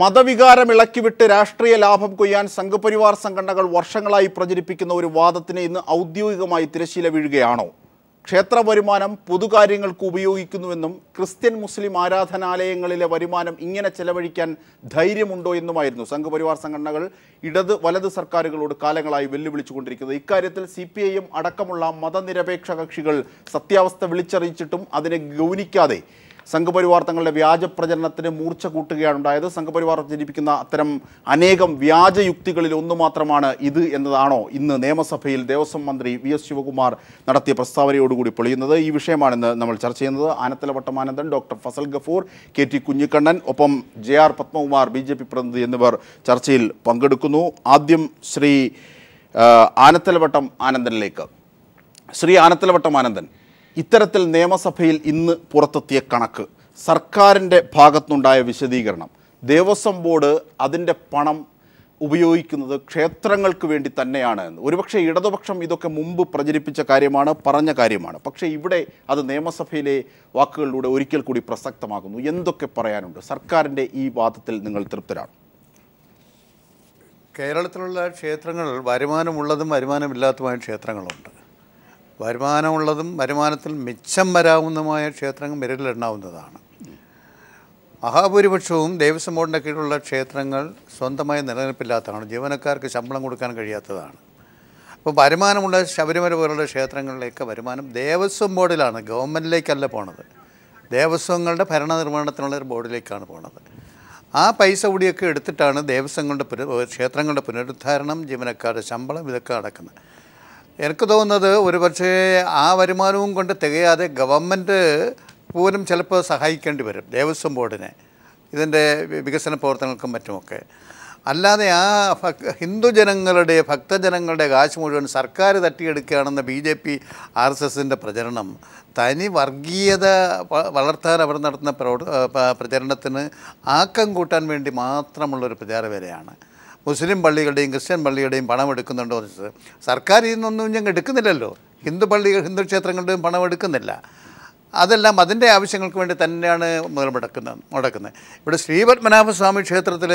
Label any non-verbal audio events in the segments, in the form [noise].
മതവികാരം ഇളക്കിവിട്ട് രാഷ്ട്രീയ ലാഭം കൊയ്യാൻ സംഘപരിവാർ സംഘടനകൾ വർഷങ്ങളായി പ്രചരിപ്പിക്കുന്ന ഒരു വാദത്തിന് ഇന്ന് ഔദ്യോഗികമായി തിരശീല വീഴുകയാണോ ക്ഷേത്ര വരുമാനം പൊതുകാര്യങ്ങൾക്ക് ഉപയോഗിക്കുന്നുവെന്നും ക്രിസ്ത്യൻ മുസ്ലിം ആരാധനാലയങ്ങളിലെ വരുമാനം ഇങ്ങനെ ചെലവഴിക്കാൻ ധൈര്യമുണ്ടോ എന്നുമായിരുന്നു സംഘപരിവാർ സംഘടനകൾ ഇടത് വലത് സർക്കാരുകളോട് കാലങ്ങളായി വെല്ലുവിളിച്ചുകൊണ്ടിരിക്കുന്നത് ഇക്കാര്യത്തിൽ സി പി ഐ എം അടക്കമുള്ള മതനിരപേക്ഷ കക്ഷികൾ സത്യാവസ്ഥ വിളിച്ചറിയിച്ചിട്ടും അതിനെ ഗൗനിക്കാതെ സംഘപരിവാർ തങ്ങളുടെ വ്യാജ പ്രചരണത്തിന് മൂർച്ച കൂട്ടുകയാണ് ഉണ്ടായത് സംഘപരിവാർ പ്രചരിപ്പിക്കുന്ന അത്തരം അനേകം വ്യാജ യുക്തികളിൽ ഒന്ന് മാത്രമാണ് ഇത് എന്നതാണോ ഇന്ന് നിയമസഭയിൽ ദേവസ്വം മന്ത്രി വി എസ് ശിവകുമാർ നടത്തിയ പ്രസ്താവനയോടുകൂടി പൊളിയുന്നത് ഈ വിഷയമാണെന്ന് നമ്മൾ ചർച്ച ചെയ്യുന്നത് Anathala Vattamanandan doctor Fazal Gafoor K T Kunhikannan ഒപ്പം J R Padmakumar B J P പ്രതിനിധി എന്നിവർ ചർച്ചയിൽ പങ്കെടുക്കുന്നു ആദ്യം ശ്രീ ആനത്തലവട്ടം ആനന്ദനിലേക്ക് ശ്രീ ആനത്തലവട്ടം ആനന്ദൻ ഇത്തരത്തിൽ നിയമസഭയിൽ ഇന്ന് പുറത്തെത്തിയ കണക്ക് സർക്കാരിൻ്റെ ഭാഗത്തുനിന്നുണ്ടായ വിശദീകരണം ദേവസ്വം ബോർഡ് അതിൻ്റെ പണം ഉപയോഗിക്കുന്നത് ക്ഷേത്രങ്ങൾക്ക് വേണ്ടി തന്നെയാണ് എന്ന് ഒരുപക്ഷെ ഇടതുപക്ഷം ഇതൊക്കെ മുമ്പ് പ്രചരിപ്പിച്ച കാര്യമാണ് പറഞ്ഞ കാര്യമാണ് പക്ഷേ ഇവിടെ അത് നിയമസഭയിലെ വാക്കുകളിലൂടെ ഒരിക്കൽ കൂടി പ്രസക്തമാകുന്നു എന്തൊക്കെ പറയാനുണ്ട് സർക്കാരിൻ്റെ ഈ വാദത്തിൽ നിങ്ങൾ തൃപ്തരാണ് കേരളത്തിലുള്ള ക്ഷേത്രങ്ങൾ വരുമാനമുള്ളതും വരുമാനമില്ലാത്തതുമായ ക്ഷേത്രങ്ങളുണ്ട് വരുമാനമുള്ളതും വരുമാനത്തിൽ മിച്ചം വരാവുന്നതുമായ ക്ഷേത്രങ്ങൾ വിരലിലെണ്ണാവുന്നതാണ് മഹാഭൂരിപക്ഷവും ദേവസ്വം ബോർഡിൻ്റെ കീഴിലുള്ള ക്ഷേത്രങ്ങൾ സ്വന്തമായി നിലനിൽപ്പില്ലാത്തതാണ് ജീവനക്കാർക്ക് ശമ്പളം കൊടുക്കാൻ കഴിയാത്തതാണ് അപ്പോൾ വരുമാനമുള്ള ശബരിമല പോലുള്ള ക്ഷേത്രങ്ങളിലേക്ക് വരുമാനം ദേവസ്വം ബോർഡിലാണ് ഗവൺമെൻറ്റിലേക്കല്ല പോണത് ദേവസ്വങ്ങളുടെ ഭരണനിർവഹണത്തിനുള്ള ഒരു ബോർഡിലേക്കാണ് പോണത് ആ പൈസ കൂടിയൊക്കെ എടുത്തിട്ടാണ് ദേവസ്വങ്ങളുടെ പുന ക്ഷേത്രങ്ങളുടെ പുനരുദ്ധാരണം ജീവനക്കാരുടെ ശമ്പളം ഇതൊക്കെ നടക്കുന്നത് എനിക്ക് തോന്നുന്നത് ഒരു പക്ഷേ ആ വരുമാനവും കൊണ്ട് തികയാതെ ഗവൺമെൻറ് പോലും ചിലപ്പോൾ സഹായിക്കേണ്ടി വരും ദേവസ്വം ബോർഡിനെ ഇതിൻ്റെ വികസന പ്രവർത്തനങ്ങൾക്കും മറ്റുമൊക്കെ അല്ലാതെ ആ ഹിന്ദു ജനങ്ങളുടെ ഭക്തജനങ്ങളുടെ കാശ് മുഴുവൻ സർക്കാർ തട്ടിയെടുക്കുകയാണെന്ന B J P R S എസിൻ്റെ പ്രചരണം തനി വർഗീയത വളർത്താൻ അവർ നടത്തുന്ന പ്രചരണത്തിന് ആക്കം കൂട്ടാൻ വേണ്ടി മാത്രമുള്ളൊരു പ്രചാരവേലയാണ് മുസ്ലിം പള്ളികളുടെയും ക്രിസ്ത്യൻ പള്ളികളുടെയും പണം എടുക്കുന്നുണ്ടോ എന്ന് ചോദിച്ചത് സർക്കാർ ഇന്നൊന്നും ഞങ്ങൾ എടുക്കുന്നില്ലല്ലോ ഹിന്ദു പള്ളികൾ ഹിന്ദു ക്ഷേത്രങ്ങളുടെയും പണം എടുക്കുന്നില്ല അതെല്ലാം അതിൻ്റെ ആവശ്യങ്ങൾക്ക് വേണ്ടി തന്നെയാണ് മുതൽ മുടക്കുന്നത് ഇവിടെ ശ്രീപത്മനാഭ സ്വാമി ക്ഷേത്രത്തിൽ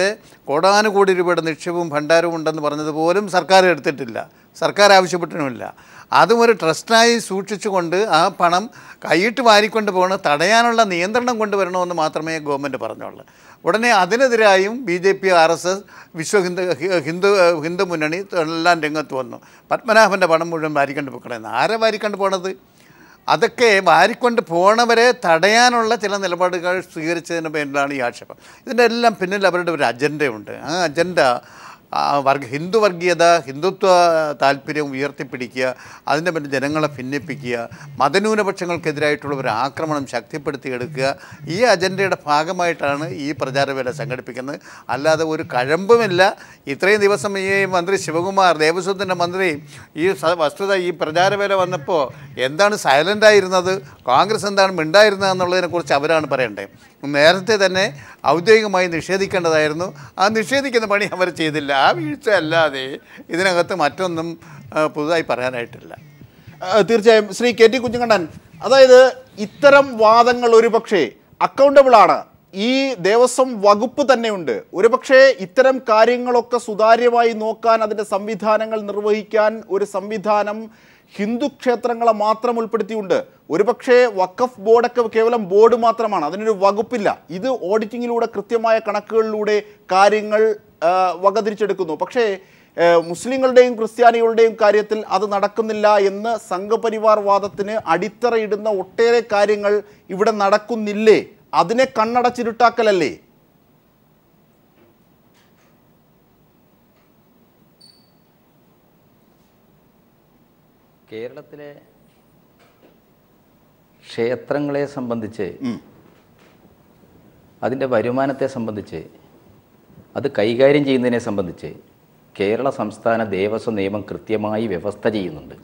കോടാനുകോടി രൂപയുടെ നിക്ഷേപവും ഭണ്ഡാരവും ഉണ്ടെന്ന് പറഞ്ഞത് പോലും സർക്കാർ എടുത്തിട്ടില്ല സർക്കാർ ആവശ്യപ്പെട്ടിട്ടുമില്ല അതും ഒരു ട്രസ്റ്റായി സൂക്ഷിച്ചുകൊണ്ട് ആ പണം കൈയിട്ട് വാരിക്കൊണ്ട് പോകണം തടയാനുള്ള നിയന്ത്രണം കൊണ്ടുവരണമെന്ന് മാത്രമേ ഗവൺമെൻറ് പറഞ്ഞുള്ളൂ ഉടനെ അതിനെതിരായും B J P R S S Vishwa Hindu Hindu Hindu Munnani എല്ലാം രംഗത്ത് വന്നു പത്മനാഭൻ്റെ പണം മുഴുവൻ വാരിക്കൊണ്ട് പോക്കണമെന്ന് ആരെ വാരിക്കൊണ്ട് പോണത് അതൊക്കെ വാരിക്കൊണ്ട് പോണവരെ തടയാനുള്ള ചില നിലപാടുകൾ സ്വീകരിച്ചതിന് പേരിലാണ് ഈ ആക്ഷേപം ഇതിൻ്റെ എല്ലാം പിന്നിൽ അവരുടെ ഒരു അജണ്ടയുണ്ട് ആ അജണ്ട വർഗ ഹിന്ദു വർഗീയത ഹിന്ദുത്വ താല്പര്യം ഉയർത്തിപ്പിടിക്കുക അതിൻ്റെ പിന്നെ ജനങ്ങളെ ഭിന്നിപ്പിക്കുക മതന്യൂനപക്ഷങ്ങൾക്കെതിരായിട്ടുള്ള ഒരു ആക്രമണം ശക്തിപ്പെടുത്തിയെടുക്കുക ഈ അജണ്ടയുടെ ഭാഗമായിട്ടാണ് ഈ പ്രചാരവേല സംഘടിപ്പിക്കുന്നത് അല്ലാതെ ഒരു കഴമ്പുമില്ല ഇത്രയും ദിവസം ഈ മന്ത്രി ശിവകുമാർ ദേവസ്വത്തിൻ്റെ മന്ത്രി ഈ വസ്തുത ഈ പ്രചാരവേല വന്നപ്പോൾ എന്താണ് സൈലൻ്റായിരുന്നത് കോൺഗ്രസ് എന്താണ് മിണ്ടായിരുന്നത് എന്നുള്ളതിനെക്കുറിച്ച് അവരാണ് പറയേണ്ടത് നേരത്തെ തന്നെ ഔദ്യോഗികമായി നിഷേധിക്കേണ്ടതായിരുന്നു ആ നിഷേധിക്കുന്ന പണി അവർ ചെയ്തില്ല ആ വീഴ്ച അല്ലാതെ ഇതിനകത്ത് മറ്റൊന്നും പുതുതായി പറയാനായിട്ടില്ല തീർച്ചയായും ശ്രീ കെ ടി കുഞ്ഞുകണ്ണൻ അതായത് ഇത്തരം വാദങ്ങൾ അക്കൗണ്ടബിൾ അക്കൗണ്ടബിളാണ് ഈ ദേവസ്വം വകുപ്പ് തന്നെയുണ്ട് പക്ഷേ ഇത്തരം കാര്യങ്ങളൊക്കെ സുതാര്യമായി നോക്കാൻ അതിൻ്റെ സംവിധാനങ്ങൾ നിർവഹിക്കാൻ ഒരു സംവിധാനം ഹിന്ദു ക്ഷേത്രങ്ങളെ മാത്രം ഉൾപ്പെടുത്തിയുണ്ട് പക്ഷേ വഖഫ് ബോർഡൊക്കെ കേവലം ബോർഡ് മാത്രമാണ് അതിനൊരു വകുപ്പില്ല ഇത് ഓഡിറ്റിങ്ങിലൂടെ കൃത്യമായ കണക്കുകളിലൂടെ കാര്യങ്ങൾ വകതിരിച്ചെടുക്കുന്നു പക്ഷേ മുസ്ലിങ്ങളുടെയും ക്രിസ്ത്യാനികളുടെയും കാര്യത്തിൽ അത് നടക്കുന്നില്ല എന്ന് സംഘപരിവാർ വാദത്തിന് അടിത്തറയിടുന്ന ഒട്ടേറെ കാര്യങ്ങൾ ഇവിടെ നടക്കുന്നില്ലേ അതിനെ കണ്ണടച്ചിരുട്ടാക്കലല്ലേ കേരളത്തിലെ ക്ഷേത്രങ്ങളെ സംബന്ധിച്ച് അതിൻ്റെ വരുമാനത്തെ സംബന്ധിച്ച് അത് കൈകാര്യം ചെയ്യുന്നതിനെ സംബന്ധിച്ച് കേരള സംസ്ഥാന ദേവസ്വം നിയമം കൃത്യമായി വ്യവസ്ഥ ചെയ്യുന്നുണ്ട്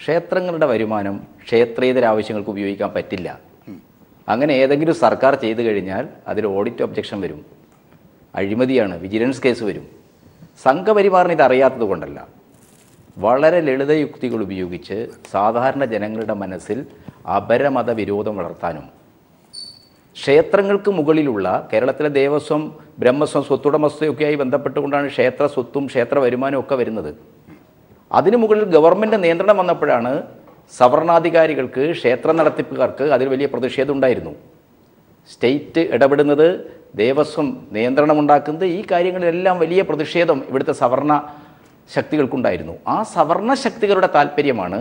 ക്ഷേത്രങ്ങളുടെ വരുമാനം ക്ഷേത്രേതര ആവശ്യങ്ങൾക്ക് ഉപയോഗിക്കാൻ പറ്റില്ല അങ്ങനെ ഏതെങ്കിലും സർക്കാർ ചെയ്തു കഴിഞ്ഞാൽ അതിൽ ഓഡിറ്റ് ഒബ്ജക്ഷൻ വരും അഴിമതിയാണ് വിജിലൻസ് കേസ് വരും സംഘപരിവാറിന് ഇത് അറിയാത്തത് കൊണ്ടല്ല വളരെ ഉപയോഗിച്ച് സാധാരണ ജനങ്ങളുടെ മനസ്സിൽ അപരമത വിരോധം വളർത്താനും ക്ഷേത്രങ്ങൾക്ക് മുകളിലുള്ള കേരളത്തിലെ ദേവസ്വം ബ്രഹ്മസ്വം സ്വത്തുടമസ്ഥയൊക്കെയായി ബന്ധപ്പെട്ടുകൊണ്ടാണ് ക്ഷേത്ര സ്വത്തും ക്ഷേത്ര വരുമാനവും ഒക്കെ വരുന്നത് അതിനു മുകളിൽ ഗവൺമെൻറ് നിയന്ത്രണം വന്നപ്പോഴാണ് സവർണാധികാരികൾക്ക് ക്ഷേത്ര നടത്തിപ്പുകാർക്ക് അതിൽ വലിയ പ്രതിഷേധം ഉണ്ടായിരുന്നു സ്റ്റേറ്റ് ഇടപെടുന്നത് ദേവസ്വം നിയന്ത്രണം ഉണ്ടാക്കുന്നത് ഈ കാര്യങ്ങളിലെല്ലാം വലിയ പ്രതിഷേധം ഇവിടുത്തെ സവർണ ശക്തികൾക്കുണ്ടായിരുന്നു ആ സവർണ ശക്തികളുടെ താല്പര്യമാണ്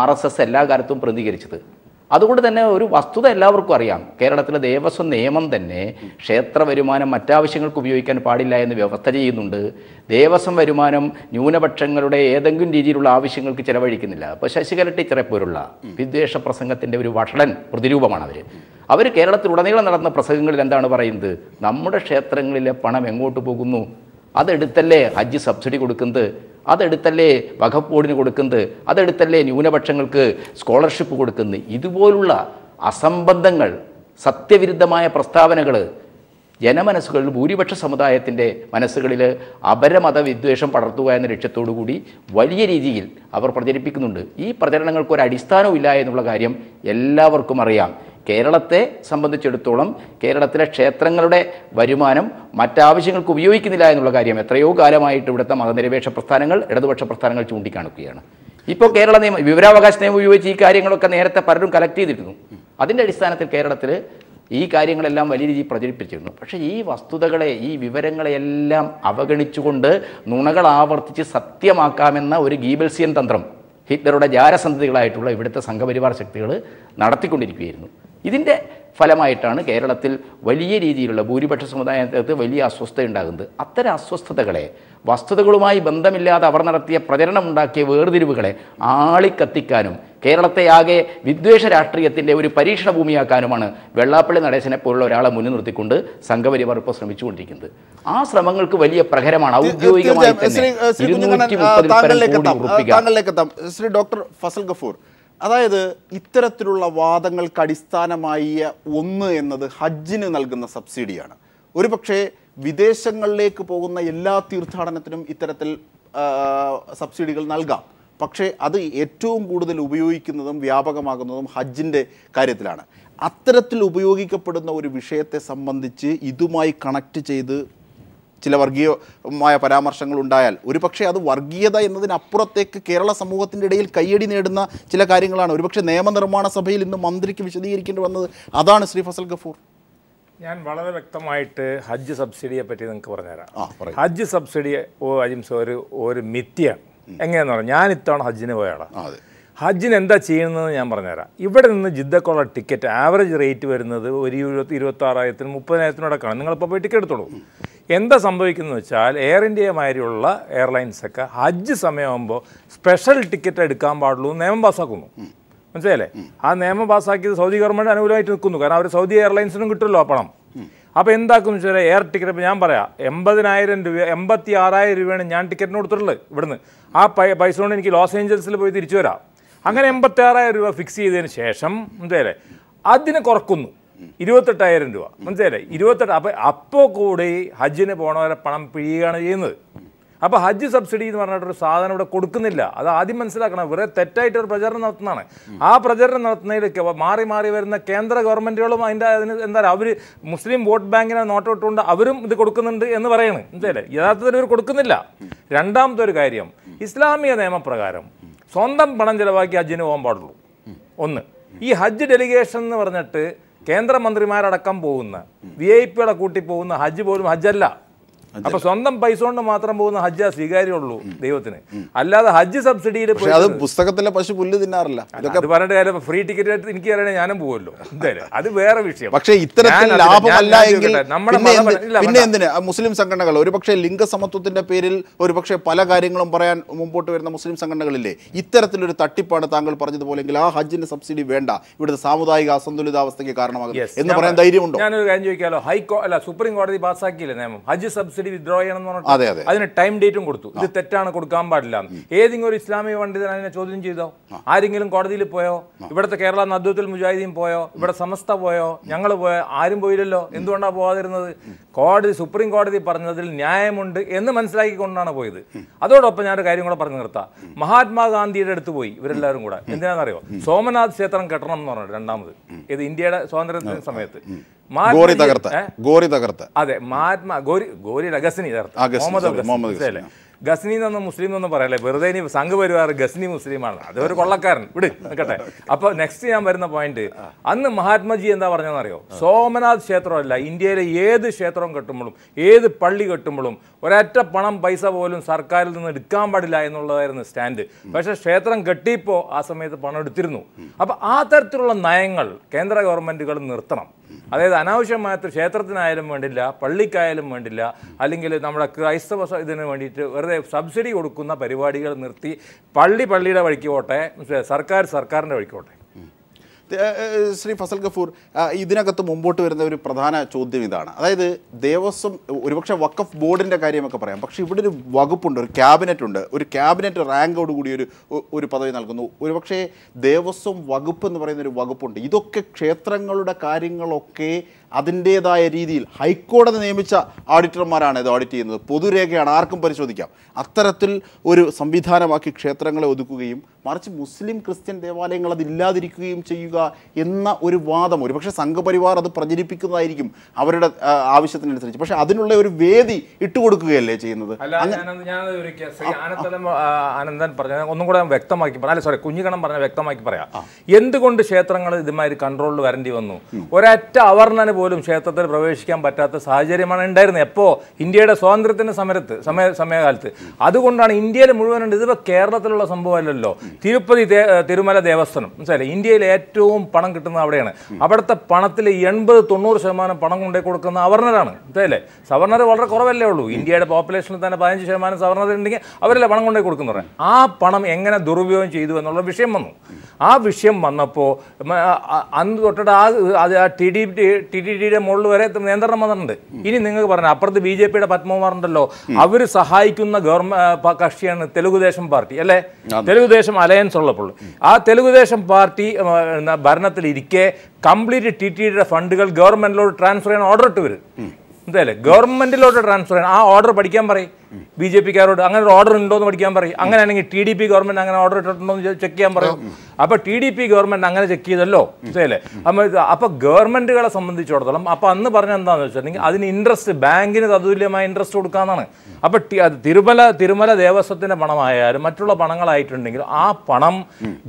ആർ എല്ലാ കാലത്തും പ്രതികരിച്ചത് അതുകൊണ്ട് തന്നെ ഒരു വസ്തുത എല്ലാവർക്കും അറിയാം കേരളത്തിലെ ദേവസ്വം നിയമം തന്നെ ക്ഷേത്ര വരുമാനം മറ്റാവശ്യങ്ങൾക്ക് ഉപയോഗിക്കാൻ പാടില്ല എന്ന് വ്യവസ്ഥ ചെയ്യുന്നുണ്ട് ദേവസ്വം വരുമാനം ന്യൂനപക്ഷങ്ങളുടെ ഏതെങ്കിലും രീതിയിലുള്ള ആവശ്യങ്ങൾക്ക് ചെലവഴിക്കുന്നില്ല അപ്പോൾ ശശികല ടീച്ചറെ പോലുള്ള വിദ്വേഷ പ്രസംഗത്തിൻ്റെ ഒരു വഷളൻ പ്രതിരൂപമാണ് അവർ അവർ കേരളത്തിലുടനീളം നടന്ന പ്രസംഗങ്ങളിൽ എന്താണ് പറയുന്നത് നമ്മുടെ ക്ഷേത്രങ്ങളിലെ പണം എങ്ങോട്ട് പോകുന്നു അതെടുത്തല്ലേ ഹജ്ജ് സബ്സിഡി കൊടുക്കുന്നത് അതെടുത്തല്ലേ വഖഫ് ബോർഡിന് കൊടുക്കുന്നത് അതെടുത്തല്ലേ ന്യൂനപക്ഷങ്ങൾക്ക് സ്കോളർഷിപ്പ് കൊടുക്കുന്നത് ഇതുപോലുള്ള അസംബന്ധങ്ങൾ സത്യവിരുദ്ധമായ പ്രസ്താവനകൾ ജനമനസ്സുകളിൽ ഭൂരിപക്ഷ സമുദായത്തിൻ്റെ മനസ്സുകളിൽ അപരമത വിദ്വേഷം പടർത്തുക എന്ന ലക്ഷ്യത്തോടു കൂടി വലിയ രീതിയിൽ അവർ പ്രചരിപ്പിക്കുന്നുണ്ട് ഈ പ്രചരണങ്ങൾക്ക് ഒരു അടിസ്ഥാനവും ഇല്ല എന്നുള്ള കാര്യം എല്ലാവർക്കും അറിയാം കേരളത്തെ സംബന്ധിച്ചിടത്തോളം കേരളത്തിലെ ക്ഷേത്രങ്ങളുടെ വരുമാനം മറ്റാവശ്യങ്ങൾക്ക് ഉപയോഗിക്കുന്നില്ല എന്നുള്ള കാര്യം എത്രയോ കാലമായിട്ട് ഇവിടുത്തെ മതനിരപേക്ഷ പ്രസ്ഥാനങ്ങൾ ഇടതുപക്ഷ പ്രസ്ഥാനങ്ങൾ ചൂണ്ടിക്കാണിക്കുകയാണ് ഇപ്പോൾ കേരള നിയമം വിവരാവകാശ നിയമം ഉപയോഗിച്ച് ഈ കാര്യങ്ങളൊക്കെ നേരത്തെ പലരും കളക്ട് ചെയ്തിരുന്നു അതിൻ്റെ അടിസ്ഥാനത്തിൽ കേരളത്തിൽ ഈ കാര്യങ്ങളെല്ലാം വലിയ രീതിയിൽ പ്രചരിപ്പിച്ചിരുന്നു പക്ഷേ ഈ വസ്തുതകളെ ഈ വിവരങ്ങളെയെല്ലാം അവഗണിച്ചുകൊണ്ട് നുണകൾ ആവർത്തിച്ച് സത്യമാക്കാമെന്ന ഒരു ഗീബൽസിയൻ തന്ത്രം ഹിറ്റ്ലറുടെ ജാരസന്ധതികളായിട്ടുള്ള ഇവിടുത്തെ സംഘപരിവാർ ശക്തികൾ നടത്തിക്കൊണ്ടിരിക്കുകയായിരുന്നു ഇതിൻ്റെ ഫലമായിട്ടാണ് കേരളത്തിൽ വലിയ രീതിയിലുള്ള ഭൂരിപക്ഷ സമുദായത്തിനകത്ത് വലിയ അസ്വസ്ഥത ഉണ്ടാകുന്നത് അത്തരം അസ്വസ്ഥതകളെ വസ്തുതകളുമായി ബന്ധമില്ലാതെ അവർ നടത്തിയ പ്രചരണം ഉണ്ടാക്കിയ വേർതിരിവുകളെ ആളിക്കത്തിക്കാനും കേരളത്തെ ആകെ വിദ്വേഷ രാഷ്ട്രീയത്തിൻ്റെ ഒരു പരീക്ഷണ ഭൂമിയാക്കാനുമാണ് വെള്ളാപ്പള്ളി നടേശനെ പോലുള്ള ഒരാളെ മുന്നിൽ നിർത്തിക്കൊണ്ട് സംഘപരിവാർ ഇപ്പോൾ ശ്രമിച്ചുകൊണ്ടിരിക്കുന്നത് ആ ശ്രമങ്ങൾക്ക് വലിയ പ്രഹരമാണ് ഔദ്യോഗികമായി ഡോക്ടർ ഫസൽ ഗഫൂർ അതായത് ഇത്തരത്തിലുള്ള വാദങ്ങൾക്ക് അടിസ്ഥാനമായ ഒന്ന് എന്നത് ഹജ്ജിന് നൽകുന്ന സബ്സിഡിയാണ് പക്ഷേ വിദേശങ്ങളിലേക്ക് പോകുന്ന എല്ലാ തീർത്ഥാടനത്തിനും ഇത്തരത്തിൽ സബ്സിഡികൾ നൽകാം പക്ഷേ അത് ഏറ്റവും കൂടുതൽ ഉപയോഗിക്കുന്നതും വ്യാപകമാകുന്നതും ഹജ്ജിൻ്റെ കാര്യത്തിലാണ് അത്തരത്തിൽ ഉപയോഗിക്കപ്പെടുന്ന ഒരു വിഷയത്തെ സംബന്ധിച്ച് ഇതുമായി കണക്ട് ചെയ്ത് ചില വർഗീയമായ പരാമർശങ്ങൾ ഉണ്ടായാൽ ഒരുപക്ഷെ അത് വർഗീയത എന്നതിനപ്പുറത്തേക്ക് കേരള സമൂഹത്തിൻ്റെ ഇടയിൽ കയ്യടി നേടുന്ന ചില കാര്യങ്ങളാണ് ഒരുപക്ഷെ നിയമനിർമ്മാണ സഭയിൽ ഇന്ന് മന്ത്രിക്ക് വിശദീകരിക്കേണ്ടി വന്നത് അതാണ് ശ്രീ ഫസൽ ഗഫൂർ ഞാൻ വളരെ വ്യക്തമായിട്ട് ഹജ്ജ് സബ്സിഡിയെ പറ്റി നിങ്ങൾക്ക് പറഞ്ഞുതരാം ഹജ്ജ് സബ്സിഡി ഓ അജിംസ് ഒരു ഒരു മിത്തിയാണ് എങ്ങനെയാന്ന് പറഞ്ഞാൽ ഞാൻ ഇത്തവണ ഹജ്ജിന് പോയാളാണ് ഹജ്ജിന് എന്താ ചെയ്യുന്നതെന്ന് ഞാൻ പറഞ്ഞുതരാം ഇവിടെ നിന്ന് ജിദ്ദക്കുള്ള ടിക്കറ്റ് ആവറേജ് റേറ്റ് വരുന്നത് ഒരു ഇരുപത്തി ഇരുപത്താറായിരത്തിനും മുപ്പതിനായിരത്തിനോടൊക്കെയാണ് നിങ്ങളിപ്പോൾ പോയി ടിക്കറ്റ് എടുത്തോളൂ എന്താ സംഭവിക്കുന്നത് വെച്ചാൽ എയർ ഇന്ത്യയുമായുള്ള എയർലൈൻസൊക്കെ ഹജ്ജ് സമയമാകുമ്പോൾ സ്പെഷ്യൽ ടിക്കറ്റ് എടുക്കാൻ പാടുള്ളൂ നിയമം പാസ്സാക്കുന്നു മനസ്സിലായില്ലേ ആ നിയമം പാസ്സാക്കിയത് സൗദി ഗവൺമെൻറ് അനുകൂലമായിട്ട് നിൽക്കുന്നു കാരണം അവർ സൗദി എയർലൈൻസിനും കിട്ടുമല്ലോ ആ പണം അപ്പോൾ എന്താക്കുന്നു വെച്ചാൽ എയർ ടിക്കറ്റ് ഇപ്പോൾ ഞാൻ പറയാം എൺപതിനായിരം രൂപ എൺപത്തി ആറായിരം രൂപയാണ് ഞാൻ ടിക്കറ്റിന് കൊടുത്തിട്ടുള്ളത് ഇവിടുന്ന് ആ പൈസ കൊണ്ട് എനിക്ക് ലോസ് ഏഞ്ചൽസിൽ പോയി തിരിച്ചു വരാം അങ്ങനെ എൺപത്തി ആറായിരം രൂപ ഫിക്സ് ചെയ്തതിന് ശേഷം മനസ്സിലായില്ലേ അതിന് കുറക്കുന്നു ഇരുപത്തെട്ടായിരം രൂപ മനസ്സിലായില്ലേ ഇരുപത്തെട്ട് അപ്പോൾ അപ്പോൾ കൂടി ഹജ്ജിന് പോണവരെ പണം പിഴിയുകയാണ് ചെയ്യുന്നത് അപ്പോൾ ഹജ്ജ് സബ്സിഡി എന്ന് പറഞ്ഞിട്ടൊരു സാധനം ഇവിടെ കൊടുക്കുന്നില്ല അത് ആദ്യം മനസ്സിലാക്കണം വെറുതെ തെറ്റായിട്ട് ഒരു പ്രചരണം നടത്തുന്നതാണ് ആ പ്രചരണം നടത്തുന്നതിലൊക്കെ മാറി മാറി വരുന്ന കേന്ദ്ര ഗവൺമെൻറ്റുകളും അതിൻ്റെ അതിന് എന്താ അവർ മുസ്ലിം വോട്ട് ബാങ്കിനെ നോട്ടമിട്ടുകൊണ്ട് അവരും ഇത് കൊടുക്കുന്നുണ്ട് എന്ന് പറയണ് എന്തായാലും യഥാർത്ഥത്തിൽ ഇവർ കൊടുക്കുന്നില്ല രണ്ടാമത്തെ ഒരു കാര്യം ഇസ്ലാമിക നിയമപ്രകാരം സ്വന്തം പണം ചിലവാക്കി ഹജ്ജിന് പോകാൻ പാടുള്ളൂ ഒന്ന് ഈ ഹജ്ജ് ഡെലിഗേഷൻ എന്ന് പറഞ്ഞിട്ട് കേന്ദ്രമന്ത്രിമാരടക്കം പോകുന്ന വി ഐ പികളെ കൂട്ടി പോകുന്ന ഹജ്ജ് പോലും ഹജ്ജല്ല അപ്പൊ സ്വന്തം പൈസ കൊണ്ട് മാത്രം പോകുന്ന ഹജ്ജ സ്വീകാര്യമുള്ളൂ ദൈവത്തിന് അല്ലാതെ ഹജ്ജ് സബ്സിഡിയിൽ അത് പുസ്തകത്തിലെ പശു പുല്ല് തിന്നാറില്ല അത് പറഞ്ഞിട്ട് കാര്യം ഫ്രീ ടിക്കറ്റ് ആയിട്ട് എനിക്ക് അറിയണേ ഞാനും പോകുമല്ലോ എന്തായാലും അത് വേറെ വിഷയം പക്ഷേ ഇത്തരത്തിൽ ലാഭമല്ല എങ്കിൽ പിന്നെ എന്തിനാ മുസ്ലിം സംഘടനകൾ ഒരുപക്ഷെ ലിംഗസമത്വത്തിന്റെ പേരിൽ ഒരുപക്ഷെ പല കാര്യങ്ങളും പറയാൻ മുമ്പോട്ട് വരുന്ന മുസ്ലിം സംഘടനകളില്ലേ ഇത്തരത്തിലൊരു തട്ടിപ്പാണ് താങ്കൾ പറഞ്ഞതുപോലെ ആ ഹജ്ജിന് സബ്സിഡി വേണ്ട ഇവിടുത്തെ സാമുദായിക അസന്തുലിതാവസ്ഥയ്ക്ക് കാരണമാകും എന്ന് പറയാൻ ധൈര്യമുണ്ടോ ഞാനൊരു കാര്യം ചോദിക്കാമല്ലോ ഹൈക്കോ അല്ല സുപ്രീം കോടതി പാസ്സാക്കിയില്ലേ നിയമം ഹജ്ജ് സബ്സിഡി കസ്റ്റഡി വിഡ്രോ ചെയ്യണം എന്ന് പറഞ്ഞിട്ട് അതിന് ടൈം ഡേറ്റും കൊടുത്തു ഇത് തെറ്റാണ് കൊടുക്കാൻ പാടില്ല ഏതെങ്കിലും ഒരു ഇസ്ലാമിക പണ്ഡിതൻ അതിനെ ചോദ്യം ചെയ്തോ ആരെങ്കിലും കോടതിയിൽ പോയോ ഇവിടുത്തെ കേരള നദ്വത്തുൽ മുജാഹിദീൻ പോയോ ഇവിടെ സമസ്ത പോയോ ഞങ്ങൾ പോയോ ആരും പോയില്ലല്ലോ എന്തുകൊണ്ടാണ് പോകാതിരുന്നത് കോടതി സുപ്രീം കോടതി പറഞ്ഞതിൽ ന്യായമുണ്ട് എന്ന് മനസ്സിലാക്കിക്കൊണ്ടാണ് പോയത് അതോടൊപ്പം ഞാനൊരു കാര്യം കൂടെ പറഞ്ഞു നിർത്താം മഹാത്മാഗാന്ധിയുടെ അടുത്ത് പോയി ഇവരെല്ലാവരും കൂടെ എന്തിനാണെന്നറിയോ സോമനാഥ് ക്ഷേത്രം കെട്ടണം എന്ന് പറഞ്ഞു രണ്ടാമത് ഇത് ഇന്ത്യയുടെ സ്വാതന്ത്ര്യത്തിന്റെ സമയത്ത് ഗോറി തകർത്ത് തകർത്ത് അതെ മഹാത്മാ ഗോരി ഗോരി ഗസ്നി തകർത്ത് മുഹമ്മദ് മുഹമ്മദ് അല്ലേ ഗസ്നി എന്നൊന്നും മുസ്ലിം എന്നൊന്നും പറയല്ലേ വെറുതെ ഇനി സംഘപരിവാർ ഗസ്നി മുസ്ലിമാണ് അതൊരു കൊള്ളക്കാരൻ വിട് നിൽക്കട്ടെ അപ്പൊ നെക്സ്റ്റ് ഞാൻ വരുന്ന പോയിന്റ് അന്ന് മഹാത്മാജി എന്താ പറഞ്ഞതെന്നറിയോ സോമനാഥ് ക്ഷേത്രമല്ല ഇന്ത്യയിലെ ഏത് ക്ഷേത്രം കെട്ടുമ്പോഴും ഏത് പള്ളി കെട്ടുമ്പോഴും ഒരറ്റ പണം പൈസ പോലും സർക്കാരിൽ നിന്ന് എടുക്കാൻ പാടില്ല എന്നുള്ളതായിരുന്നു സ്റ്റാൻഡ് പക്ഷേ ക്ഷേത്രം കെട്ടിയപ്പോ ആ സമയത്ത് പണം എടുത്തിരുന്നു അപ്പൊ ആ തരത്തിലുള്ള നയങ്ങൾ കേന്ദ്ര ഗവൺമെന്റുകൾ നിർത്തണം അതായത് അനാവശ്യമായിട്ട് ക്ഷേത്രത്തിനായാലും വേണ്ടില്ല പള്ളിക്കായാലും വേണ്ടില്ല അല്ലെങ്കിൽ നമ്മുടെ ക്രൈസ്തവ ഇതിന് വേണ്ടിയിട്ട് വെറുതെ സബ്സിഡി കൊടുക്കുന്ന പരിപാടികൾ നിർത്തി പള്ളി പള്ളിയുടെ വഴിക്ക് പോട്ടെ സർക്കാർ സർക്കാരിൻ്റെ വഴിക്ക് പോട്ടെ ശ്രീ ഫസൽ ഗഫൂർ ഇതിനകത്ത് മുമ്പോട്ട് വരുന്ന ഒരു പ്രധാന ചോദ്യം ഇതാണ് അതായത് ദേവസ്വം ഒരുപക്ഷെ വക്കഫ് ബോർഡിൻ്റെ കാര്യമൊക്കെ പറയാം പക്ഷേ ഇവിടെ ഒരു വകുപ്പുണ്ട് ഒരു ക്യാബിനറ്റ് ഉണ്ട് ഒരു ക്യാബിനറ്റ് റാങ്കോട് കൂടി ഒരു ഒരു പദവി നൽകുന്നു ഒരുപക്ഷെ ദേവസ്വം വകുപ്പ് എന്ന് പറയുന്ന ഒരു വകുപ്പുണ്ട് ഇതൊക്കെ ക്ഷേത്രങ്ങളുടെ കാര്യങ്ങളൊക്കെ അതിൻ്റേതായ രീതിയിൽ ഹൈക്കോടതി നിയമിച്ച ഓഡിറ്റർമാരാണ് ഇത് ഓഡിറ്റ് ചെയ്യുന്നത് പൊതുരേഖയാണ് ആർക്കും പരിശോധിക്കാം അത്തരത്തിൽ ഒരു സംവിധാനമാക്കി ക്ഷേത്രങ്ങളെ ഒതുക്കുകയും മറിച്ച് മുസ്ലിം ക്രിസ്ത്യൻ ദേവാലയങ്ങൾ അതില്ലാതിരിക്കുകയും ചെയ്യുക എന്ന ഒരു വാദം ഒരു പക്ഷേ സംഘപരിവാർ അത് പ്രചരിപ്പിക്കുന്നതായിരിക്കും അവരുടെ ആവശ്യത്തിനനുസരിച്ച് പക്ഷേ അതിനുള്ള ഒരു വേദി ഇട്ടുകൊടുക്കുകയല്ലേ ചെയ്യുന്നത് ആനന്ദൻ പറഞ്ഞ ഒന്നും കൂടെ വ്യക്തമാക്കി പറയാം സോറി കുഞ്ഞിക്കണം പറഞ്ഞ വ്യക്തമാക്കി പറയാം എന്തുകൊണ്ട് ക്ഷേത്രങ്ങൾ ഇതുമാതിരി കൺട്രോളിൽ വരേണ്ടി വന്നു ഒരൊറ്റ അവർണന് പോലും ക്ഷേത്രത്തിൽ പ്രവേശിക്കാൻ പറ്റാത്ത സാഹചര്യമാണ് ഉണ്ടായിരുന്നത് എപ്പോൾ ഇന്ത്യയുടെ സ്വാതന്ത്ര്യത്തിൻ്റെ സമരത്ത് സമയ സമയകാലത്ത് അതുകൊണ്ടാണ് ഇന്ത്യയിൽ മുഴുവനുണ്ട് ഇതിപ്പോൾ കേരളത്തിലുള്ള സംഭവമല്ലല്ലോ തിരുപ്പതി തിരുമല ദേവസ്ഥനം മനസ്സിലായി ഇന്ത്യയിൽ ഏറ്റവും പണം കിട്ടുന്നത് അവിടെയാണ് അവിടുത്തെ പണത്തിൽ എൺപത് തൊണ്ണൂറ് ശതമാനം പണം കൊണ്ടേ കൊടുക്കുന്ന അവർണറാണ് മനസ്സിലല്ലേ സവർണർ വളരെ കുറവല്ലേ ഉള്ളൂ ഇന്ത്യയുടെ പോപ്പുലേഷനിൽ തന്നെ പതിനഞ്ച് ശതമാനം സവർണർ ഉണ്ടെങ്കിൽ അവരല്ലേ പണം കൊണ്ടേ കൊടുക്കുന്നവരെ ആ പണം എങ്ങനെ ദുരുപയോഗം ചെയ്തു എന്നുള്ള വിഷയം വന്നു ആ വിഷയം വന്നപ്പോൾ അന്ന് തൊട്ടിട്ട് ആ ടി ഡി ടി ഡി ടി ഡിയുടെ മുകളിൽ വരെ നിയന്ത്രണം വന്നിട്ടുണ്ട് ഇനി നിങ്ങൾക്ക് പറഞ്ഞു അപ്പുറത്ത് ബി ജെ പിയുടെ പത്മകുമാർ ഉണ്ടല്ലോ അവർ സഹായിക്കുന്ന ഗവൺമെന്റ് കക്ഷിയാണ് തെലുഗുദേശം പാർട്ടി അല്ലേ തെലുഗുദേശം അലയൻസ് ഉള്ളപ്പോൾ ആ തെലുഗുദേശം പാർട്ടി ഭരണത്തിൽ ഇരിക്കെ കംപ്ലീറ്റ് ടി ടി ഡിയുടെ ഫണ്ടുകൾ ഗവൺമെന്റിലോട് ട്രാൻസ്ഫർ ചെയ്യാൻ ഓർഡർ ഇട്ട് വരും മനസ്സിലായില്ലേ ഗവൺമെന്റിലോട്ട് ട്രാൻസ്ഫർ ചെയ്യണം ആ ഓർഡർ പഠിക്കാൻ പറയും ബി ജെ പിക്കാരോട് അങ്ങനെ ഒരു ഓർഡർ ഉണ്ടോ എന്ന് പഠിക്കാൻ പറയും അങ്ങനെയാണെങ്കിൽ ടി ഡി പി ഗവൺമെന്റ് അങ്ങനെ ഓർഡർ ഇട്ടിട്ടുണ്ടോ എന്ന് ചെക്ക് ചെയ്യാൻ പറയും അപ്പൊ ടി ഡി പി ഗവൺമെന്റ് അങ്ങനെ ചെക്ക് ചെയ്തല്ലോ അല്ലേ അപ്പോൾ അപ്പൊ ഗവൺമെന്റുകളെ സംബന്ധിച്ചിടത്തോളം അപ്പൊ അന്ന് പറഞ്ഞ എന്താണെന്ന് വെച്ചിട്ടുണ്ടെങ്കിൽ അതിന് ഇൻട്രസ്റ്റ് ബാങ്കിന് തതുല്യമായ ഇൻട്രസ്റ്റ് കൊടുക്കാന്നാണ് അപ്പൊ തിരുമല തിരുമല ദേവസ്വത്തിന്റെ പണമായാലും മറ്റുള്ള പണങ്ങളായിട്ടുണ്ടെങ്കിൽ ആ പണം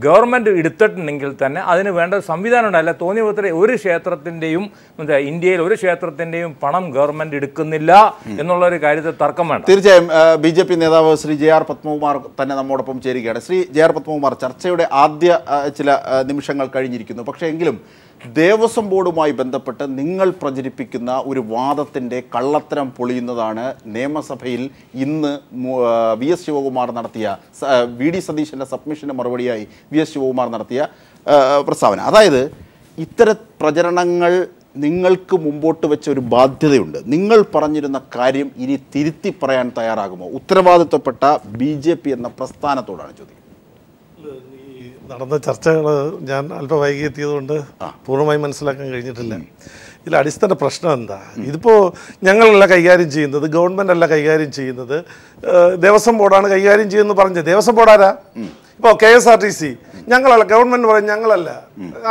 ഗവൺമെന്റ് എടുത്തിട്ടുണ്ടെങ്കിൽ തന്നെ അതിന് വേണ്ട സംവിധാനം ഉണ്ടല്ലേ തോന്നിയ ഒരു ക്ഷേത്രത്തിന്റെയും ഇന്ത്യയിൽ ഒരു ക്ഷേത്രത്തിന്റെയും പണം ഗവൺമെന്റ് ഗവൺമെന്റ് എടുക്കുന്നില്ല എന്നുള്ള ഒരു കാര്യത്തിൽ തർക്കം വേണം തീർച്ചയായും ബി ജെ പി നേതാവ് ശ്രീ ജെ ആർ പത്മകുമാർ തന്നെ നമ്മോടൊപ്പം ചേരുകയാണ് ശ്രീ ജെ ആർ പത്മകുമാർ ചർച്ചയുടെ ആദ്യ ചില നിമിഷങ്ങൾ കഴിഞ്ഞിരിക്കുന്നു പക്ഷേ എങ്കിലും ദേവസ്വം ബോർഡുമായി ബന്ധപ്പെട്ട് നിങ്ങൾ പ്രചരിപ്പിക്കുന്ന ഒരു വാദത്തിൻ്റെ കള്ളത്തരം പൊളിയുന്നതാണ് നിയമസഭയിൽ ഇന്ന് വി എസ് ശിവകുമാർ നടത്തിയ വി ഡി സതീശൻ്റെ സബ്മിഷന് മറുപടിയായി വി എസ് ശിവകുമാർ നടത്തിയ പ്രസ്താവന അതായത് ഇത്തരം പ്രചരണങ്ങൾ നിങ്ങൾക്ക് മുമ്പോട്ട് വെച്ച ഒരു ബാധ്യതയുണ്ട് നിങ്ങൾ പറഞ്ഞിരുന്ന കാര്യം ഇനി തിരുത്തി പറയാൻ തയ്യാറാകുമോ ഉത്തരവാദിത്വപ്പെട്ട ബി ജെ പി എന്ന പ്രസ്ഥാനത്തോടാണ് ചോദ്യം നടന്ന ചർച്ചകൾ ഞാൻ അല്പം വൈകി പൂർണ്ണമായി മനസ്സിലാക്കാൻ കഴിഞ്ഞിട്ടില്ല ഇതിൽ അടിസ്ഥാന പ്രശ്നം എന്താ ഇതിപ്പോൾ ഞങ്ങളല്ല കൈകാര്യം ചെയ്യുന്നത് ഗവൺമെൻ്റ് അല്ല കൈകാര്യം ചെയ്യുന്നത് ദേവസ്വം ബോർഡാണ് കൈകാര്യം ചെയ്യുന്നത് പറഞ്ഞത് ദേവസ്വം ബോർഡ് ആരാ ഇപ്പോൾ K S R T C ഞങ്ങളല്ല ഗവൺമെൻറ് പറയും ഞങ്ങളല്ല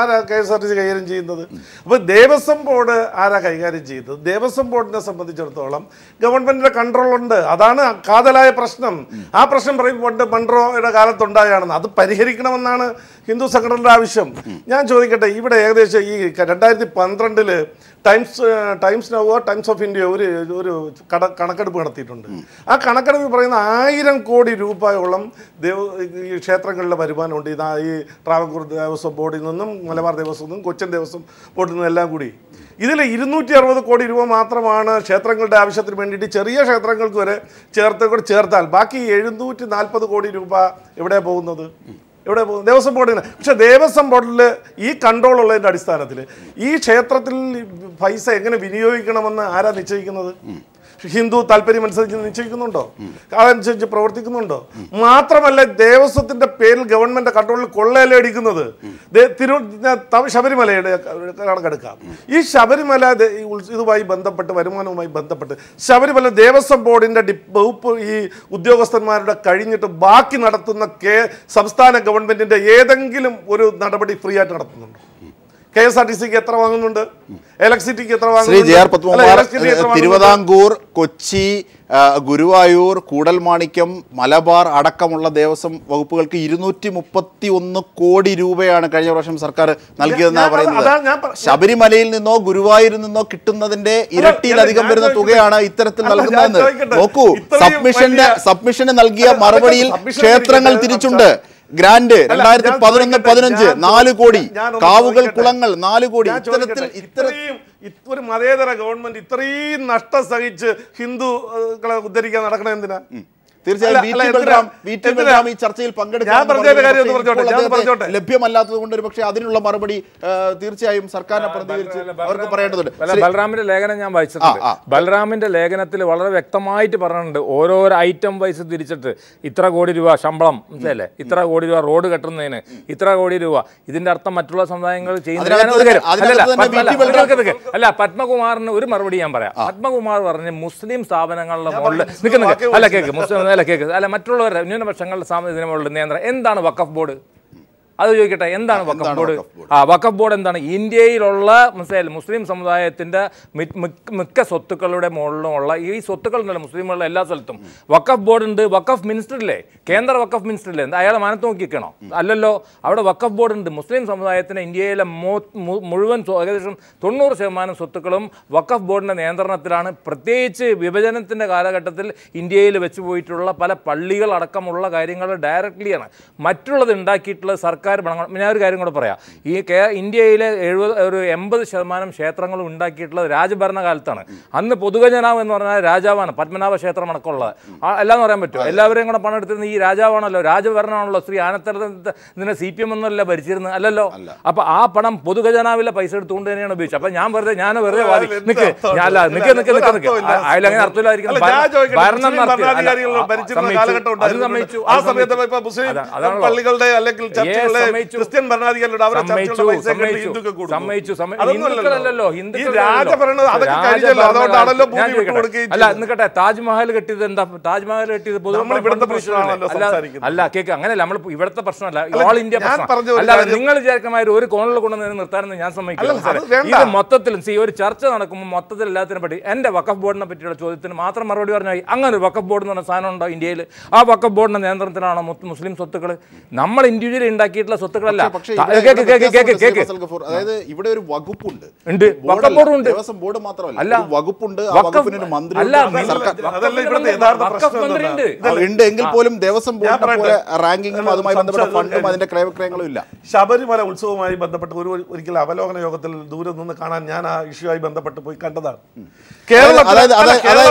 ആരാ K S R T C കൈകാര്യം ചെയ്യുന്നത് അപ്പോൾ ദേവസ്വം ബോർഡ് ആരാ കൈകാര്യം ചെയ്യുന്നത് ദേവസ്വം ബോർഡിനെ സംബന്ധിച്ചിടത്തോളം ഗവൺമെൻറ്റിൻ്റെ കൺട്രോളുണ്ട് അതാണ് കാതലായ പ്രശ്നം ആ പ്രശ്നം പറയുമ്പോൾ മൺട്രോയുടെ കാലത്തുണ്ടായാണെന്ന് അത് പരിഹരിക്കണമെന്നാണ് ഹിന്ദു സംഘടനയുടെ ആവശ്യം ഞാൻ ചോദിക്കട്ടെ ഇവിടെ ഏകദേശം ഈ രണ്ടായിരത്തി പന്ത്രണ്ടില് ടൈംസ് ടൈംസ് നോവോ ടൈംസ് ഓഫ് ഇന്ത്യ ഒരു ഒരു കട കണക്കെടുപ്പ് നടത്തിയിട്ടുണ്ട് ആ കണക്കെടുപ്പ് പറയുന്ന ആയിരം കോടി രൂപയോളം ദേവ ഈ ക്ഷേത്രങ്ങളിലെ വരുമാനമുണ്ട് ഇതാ ഈ ട്രാവൻകൂർ ദേവസ്വം ബോർഡിൽ നിന്നും മലബാർ ദേവസ്വം നിന്നും കൊച്ചൻ ദേവസ്വം ബോർഡിൽ നിന്നും എല്ലാം കൂടി ഇതിൽ ഇരുന്നൂറ്റി അറുപത് കോടി രൂപ മാത്രമാണ് ക്ഷേത്രങ്ങളുടെ ആവശ്യത്തിന് വേണ്ടിയിട്ട് ചെറിയ ക്ഷേത്രങ്ങൾക്ക് വരെ ചേർത്ത് കൂടെ ചേർത്താൽ ബാക്കി എഴുന്നൂറ്റി നാൽപ്പത് കോടി രൂപ എവിടെയാണ് പോകുന്നത് ഇവിടെ ദേവസ്വം ബോർഡിന് പക്ഷേ ദേവസ്വം ബോർഡിൽ ഈ കൺട്രോൾ ഉള്ളതിൻ്റെ അടിസ്ഥാനത്തിൽ ഈ ക്ഷേത്രത്തിൽ പൈസ എങ്ങനെ വിനിയോഗിക്കണമെന്ന് ആരാ നിശ്ചയിക്കുന്നത് ഹിന്ദു അനുസരിച്ച് നിശ്ചയിക്കുന്നുണ്ടോ അതനുസരിച്ച് പ്രവർത്തിക്കുന്നുണ്ടോ മാത്രമല്ല ദേവസ്വത്തിന്റെ പേരിൽ ഗവൺമെന്റ് കൺട്രോളിൽ കൊള്ളയല്ലേ അടിക്കുന്നത് തിരു ശബരിമലയുടെ കണക്കെടുക്കാം ഈ ശബരിമല ഇതുമായി ബന്ധപ്പെട്ട് വരുമാനവുമായി ബന്ധപ്പെട്ട് ശബരിമല ദേവസ്വം ബോർഡിന്റെ വകുപ്പ് ഈ ഉദ്യോഗസ്ഥന്മാരുടെ കഴിഞ്ഞിട്ട് ബാക്കി നടത്തുന്ന കേ സംസ്ഥാന ഗവൺമെന്റിന്റെ ഏതെങ്കിലും ഒരു നടപടി ഫ്രീ ആയിട്ട് നടത്തുന്നുണ്ടോ കെ എസ് ആർ ടി സിക്ക് എത്ര വാങ്ങുന്നുണ്ട് ഇലക്ട്രിസിറ്റിക്ക് എത്ര വാങ്ങുന്നുണ്ട് തിരുവിതാംകൂർ കൊച്ചി ഗുരുവായൂർ കൂടൽമാണിക്യം മലബാർ അടക്കമുള്ള ദേവസ്വം വകുപ്പുകൾക്ക് ഇരുന്നൂറ്റി മുപ്പത്തി ഒന്ന് കോടി രൂപയാണ് കഴിഞ്ഞ പ്രാവശ്യം സർക്കാർ നൽകിയതെന്നാണ് പറയുന്നത് ശബരിമലയിൽ നിന്നോ ഗുരുവായൂരിൽ നിന്നോ കിട്ടുന്നതിന്റെ ഇരട്ടിയിലധികം വരുന്ന തുകയാണ് ഇത്തരത്തിൽ നൽകുന്നതെന്ന് നോക്കൂ സബ്മിഷന്റെ സബ്മിഷന് നൽകിയ മറുപടിയിൽ ക്ഷേത്രങ്ങൾ തിരിച്ചുണ്ട് ഗ്രാൻഡ് രണ്ടായിരത്തി പതിനൊന്ന് പതിനഞ്ച് നാല് കോടി കാവുകൾ കുളങ്ങൾ നാല് കോടി ഇത്തരത്തിൽ ഇത്രയും ഒരു മതേതര ഗവൺമെന്റ് ഇത്രയും നഷ്ടം സഹിച്ച് ഹിന്ദുക്കളെ ഉദ്ധരിക്കാൻ നടക്കണ എന്തിനാ തീർച്ചയായും ഈ ചർച്ചയിൽ പങ്കെടുക്കാൻ ലഭ്യമല്ലാത്തത് കൊണ്ട് ഒരു പക്ഷേ അതിനുള്ള മറുപടി തീർച്ചയായും സർക്കാരിനെ പ്രതികരിച്ച് അവർക്ക് പറയേണ്ടതുണ്ട് ബലറാമിന്റെ ലേഖനം ഞാൻ വായിച്ചിട്ടുണ്ട് ബലറാമിന്റെ ലേഖനത്തിൽ വളരെ വ്യക്തമായിട്ട് പറഞ്ഞിട്ടുണ്ട് ഓരോരോ ഐറ്റം വൈസ് തിരിച്ചിട്ട് ഇത്ര കോടി രൂപ ശമ്പളം അല്ലേ ഇത്ര കോടി രൂപ റോഡ് കെട്ടുന്നതിന് ഇത്ര കോടി രൂപ ഇതിന്റെ അർത്ഥം മറ്റുള്ള സമുദായങ്ങൾ ചെയ്യുന്നതിന് അല്ല പത്മകുമാറിന് ഒരു മറുപടി ഞാൻ പറയാം പത്മകുമാർ പറഞ്ഞ് മുസ്ലിം സ്ഥാപനങ്ങളുടെ മുകളിൽ നിൽക്കുന്നില്ല അല്ല കേക്ക് മുസ്ലിം കേൾക്കുന്നത് അല്ല മറ്റുള്ളവരുടെ ന്യൂനപക്ഷങ്ങളുടെ സാമൂഹ്യ നിയമങ്ങളുടെ നിയന്ത്രണം എന്താണ് വഖഫ് ബോർഡ് അത് ചോദിക്കട്ടെ എന്താണ് വക്കഫ് ബോർഡ് ആ വക്കഫ് ബോർഡ് എന്താണ് ഇന്ത്യയിലുള്ള മനസ്സിലായാലും മുസ്ലിം സമുദായത്തിന്റെ മിക്ക സ്വത്തുക്കളുടെ മുകളിലുമുള്ള ഈ സ്വത്തുക്കൾ ഉണ്ടല്ലോ മുസ്ലിമുള്ള എല്ലാ സ്ഥലത്തും വക്കഫ് ബോർഡ് ഉണ്ട് വക്കഫ് ഇല്ലേ കേന്ദ്ര വക്കഫ് മിനിസ്റ്ററില്ലേ എന്താ അയാളെ മാനത്ത് നോക്കിക്കണോ അല്ലല്ലോ അവിടെ വക്കഫ് ബോർഡ് ഉണ്ട് മുസ്ലിം സമുദായത്തിന് ഇന്ത്യയിലെ മുഴുവൻ ഏകദേശം തൊണ്ണൂറ് ശതമാനം സ്വത്തുക്കളും വക്കഫ് ബോർഡിന്റെ നിയന്ത്രണത്തിലാണ് പ്രത്യേകിച്ച് വിഭജനത്തിന്റെ കാലഘട്ടത്തിൽ ഇന്ത്യയിൽ വെച്ച് പോയിട്ടുള്ള പല പള്ളികൾ അടക്കമുള്ള കാര്യങ്ങൾ ഡയറക്ട്ലിയാണ് മറ്റുള്ളത് ഉണ്ടാക്കിയിട്ടുള്ള സർക്കാർ സർക്കാർ പണം ഞാൻ ഒരു കാര്യം കൂടെ പറയാം ഈ കേ ഇന്ത്യയിലെ എഴുപത് ഒരു എൺപത് ശതമാനം ക്ഷേത്രങ്ങളും ഉണ്ടാക്കിയിട്ടുള്ളത് രാജഭരണകാലത്താണ് അന്ന് പൊതുഗജനാവ് എന്ന് പറഞ്ഞാൽ രാജാവാണ് പത്മനാഭ ക്ഷേത്രം അടക്കമുള്ളത് എല്ലാം പറയാൻ പറ്റുമോ എല്ലാവരെയും കൂടെ പണം എടുത്തിരുന്ന ഈ രാജാവാണല്ലോ രാജഭരണമാണല്ലോ ശ്രീ ആനത്തരത്തിനെ സി പി എം എന്നല്ല ഭരിച്ചിരുന്നത് അല്ലല്ലോ അപ്പോൾ ആ പണം പൊതുഖജനാവിലെ പൈസ എടുത്തുകൊണ്ട് തന്നെയാണ് ഉപയോഗിച്ചത് അപ്പൊ ഞാൻ വെറുതെ ഞാൻ വെറുതെ നിൽക്ക് നിക്ക് നിൽക്ക് നിൽക്ക് നിൽക്ക് നിൽക്ക് അതിൽ അർത്ഥമില്ലായിരിക്കും ഭരണം നടത്തി അത് സമ്മതിച്ചു ആ സമയത്ത് മുസ്ലിം പള്ളികളുടെ അല്ലെങ്കിൽ ക്രിസ്ത്യൻ ഭരണാധികാരികളുടെ അവരെ അതൊക്കെ ഭൂമി താജ്മഹൽ കെട്ടിയത് എന്താ താജ്മഹൽ കെട്ടിയത് നമ്മൾ ഇവിടുത്തെ അല്ല കേക്ക് അങ്ങനെയല്ല നമ്മൾ ഇവിടുത്തെ പ്രശ്നമല്ല ഓൾ ഇന്ത്യ അല്ലാതെ നിങ്ങൾ വിചാരിക്കമാർ ഒരു കോണിൽ കൊണ്ടുവന്ന് നിർത്താനെന്ന് ഞാൻ സമ്മതിക്കില്ല ഇത് മൊത്തത്തിലും സി ഒരു ചർച്ച നടക്കുമ്പോൾ മൊത്തത്തിൽ എല്ലാത്തിനും പറ്റി എന്റെ വക്കഫ് ബോർഡിനെ പറ്റിയുള്ള ചോദ്യത്തിന് മാത്രം മറുപടി പറഞ്ഞാൽ അങ്ങനെ ഒരു വക്കഫ് ബോർഡ് എന്ന് പറഞ്ഞ സാധനം ഉണ്ടോ ഇന്ത്യയിൽ ആ വക്കഫ് ബോർഡിന്റെ നിയന്ത്രണത്തിലാണോ മുസ്ലിം സ്വത്തുക്കൾ നമ്മൾ ഇൻഡിവിജ്വലി ഉണ്ടാക്കി ഉണ്ടാക്കിയിട്ടുള്ള സ്വത്തുക്കളല്ല അതായത് ഇവിടെ ഒരു വകുപ്പുണ്ട് ബോർഡ് മാത്രമല്ല വകുപ്പുണ്ട് ഉണ്ട് ബോർഡ് റാങ്കിങ്ങും അതുമായി ബന്ധപ്പെട്ട ഫണ്ടും ശബരിമല ഉത്സവവുമായി ബന്ധപ്പെട്ട് ഒരു ഒരിക്കൽ അവലോകന യോഗത്തിൽ ദൂരെ നിന്ന് കാണാൻ ഞാൻ ആ ഇഷ്യൂ ബന്ധപ്പെട്ട് പോയി കണ്ടതാണ്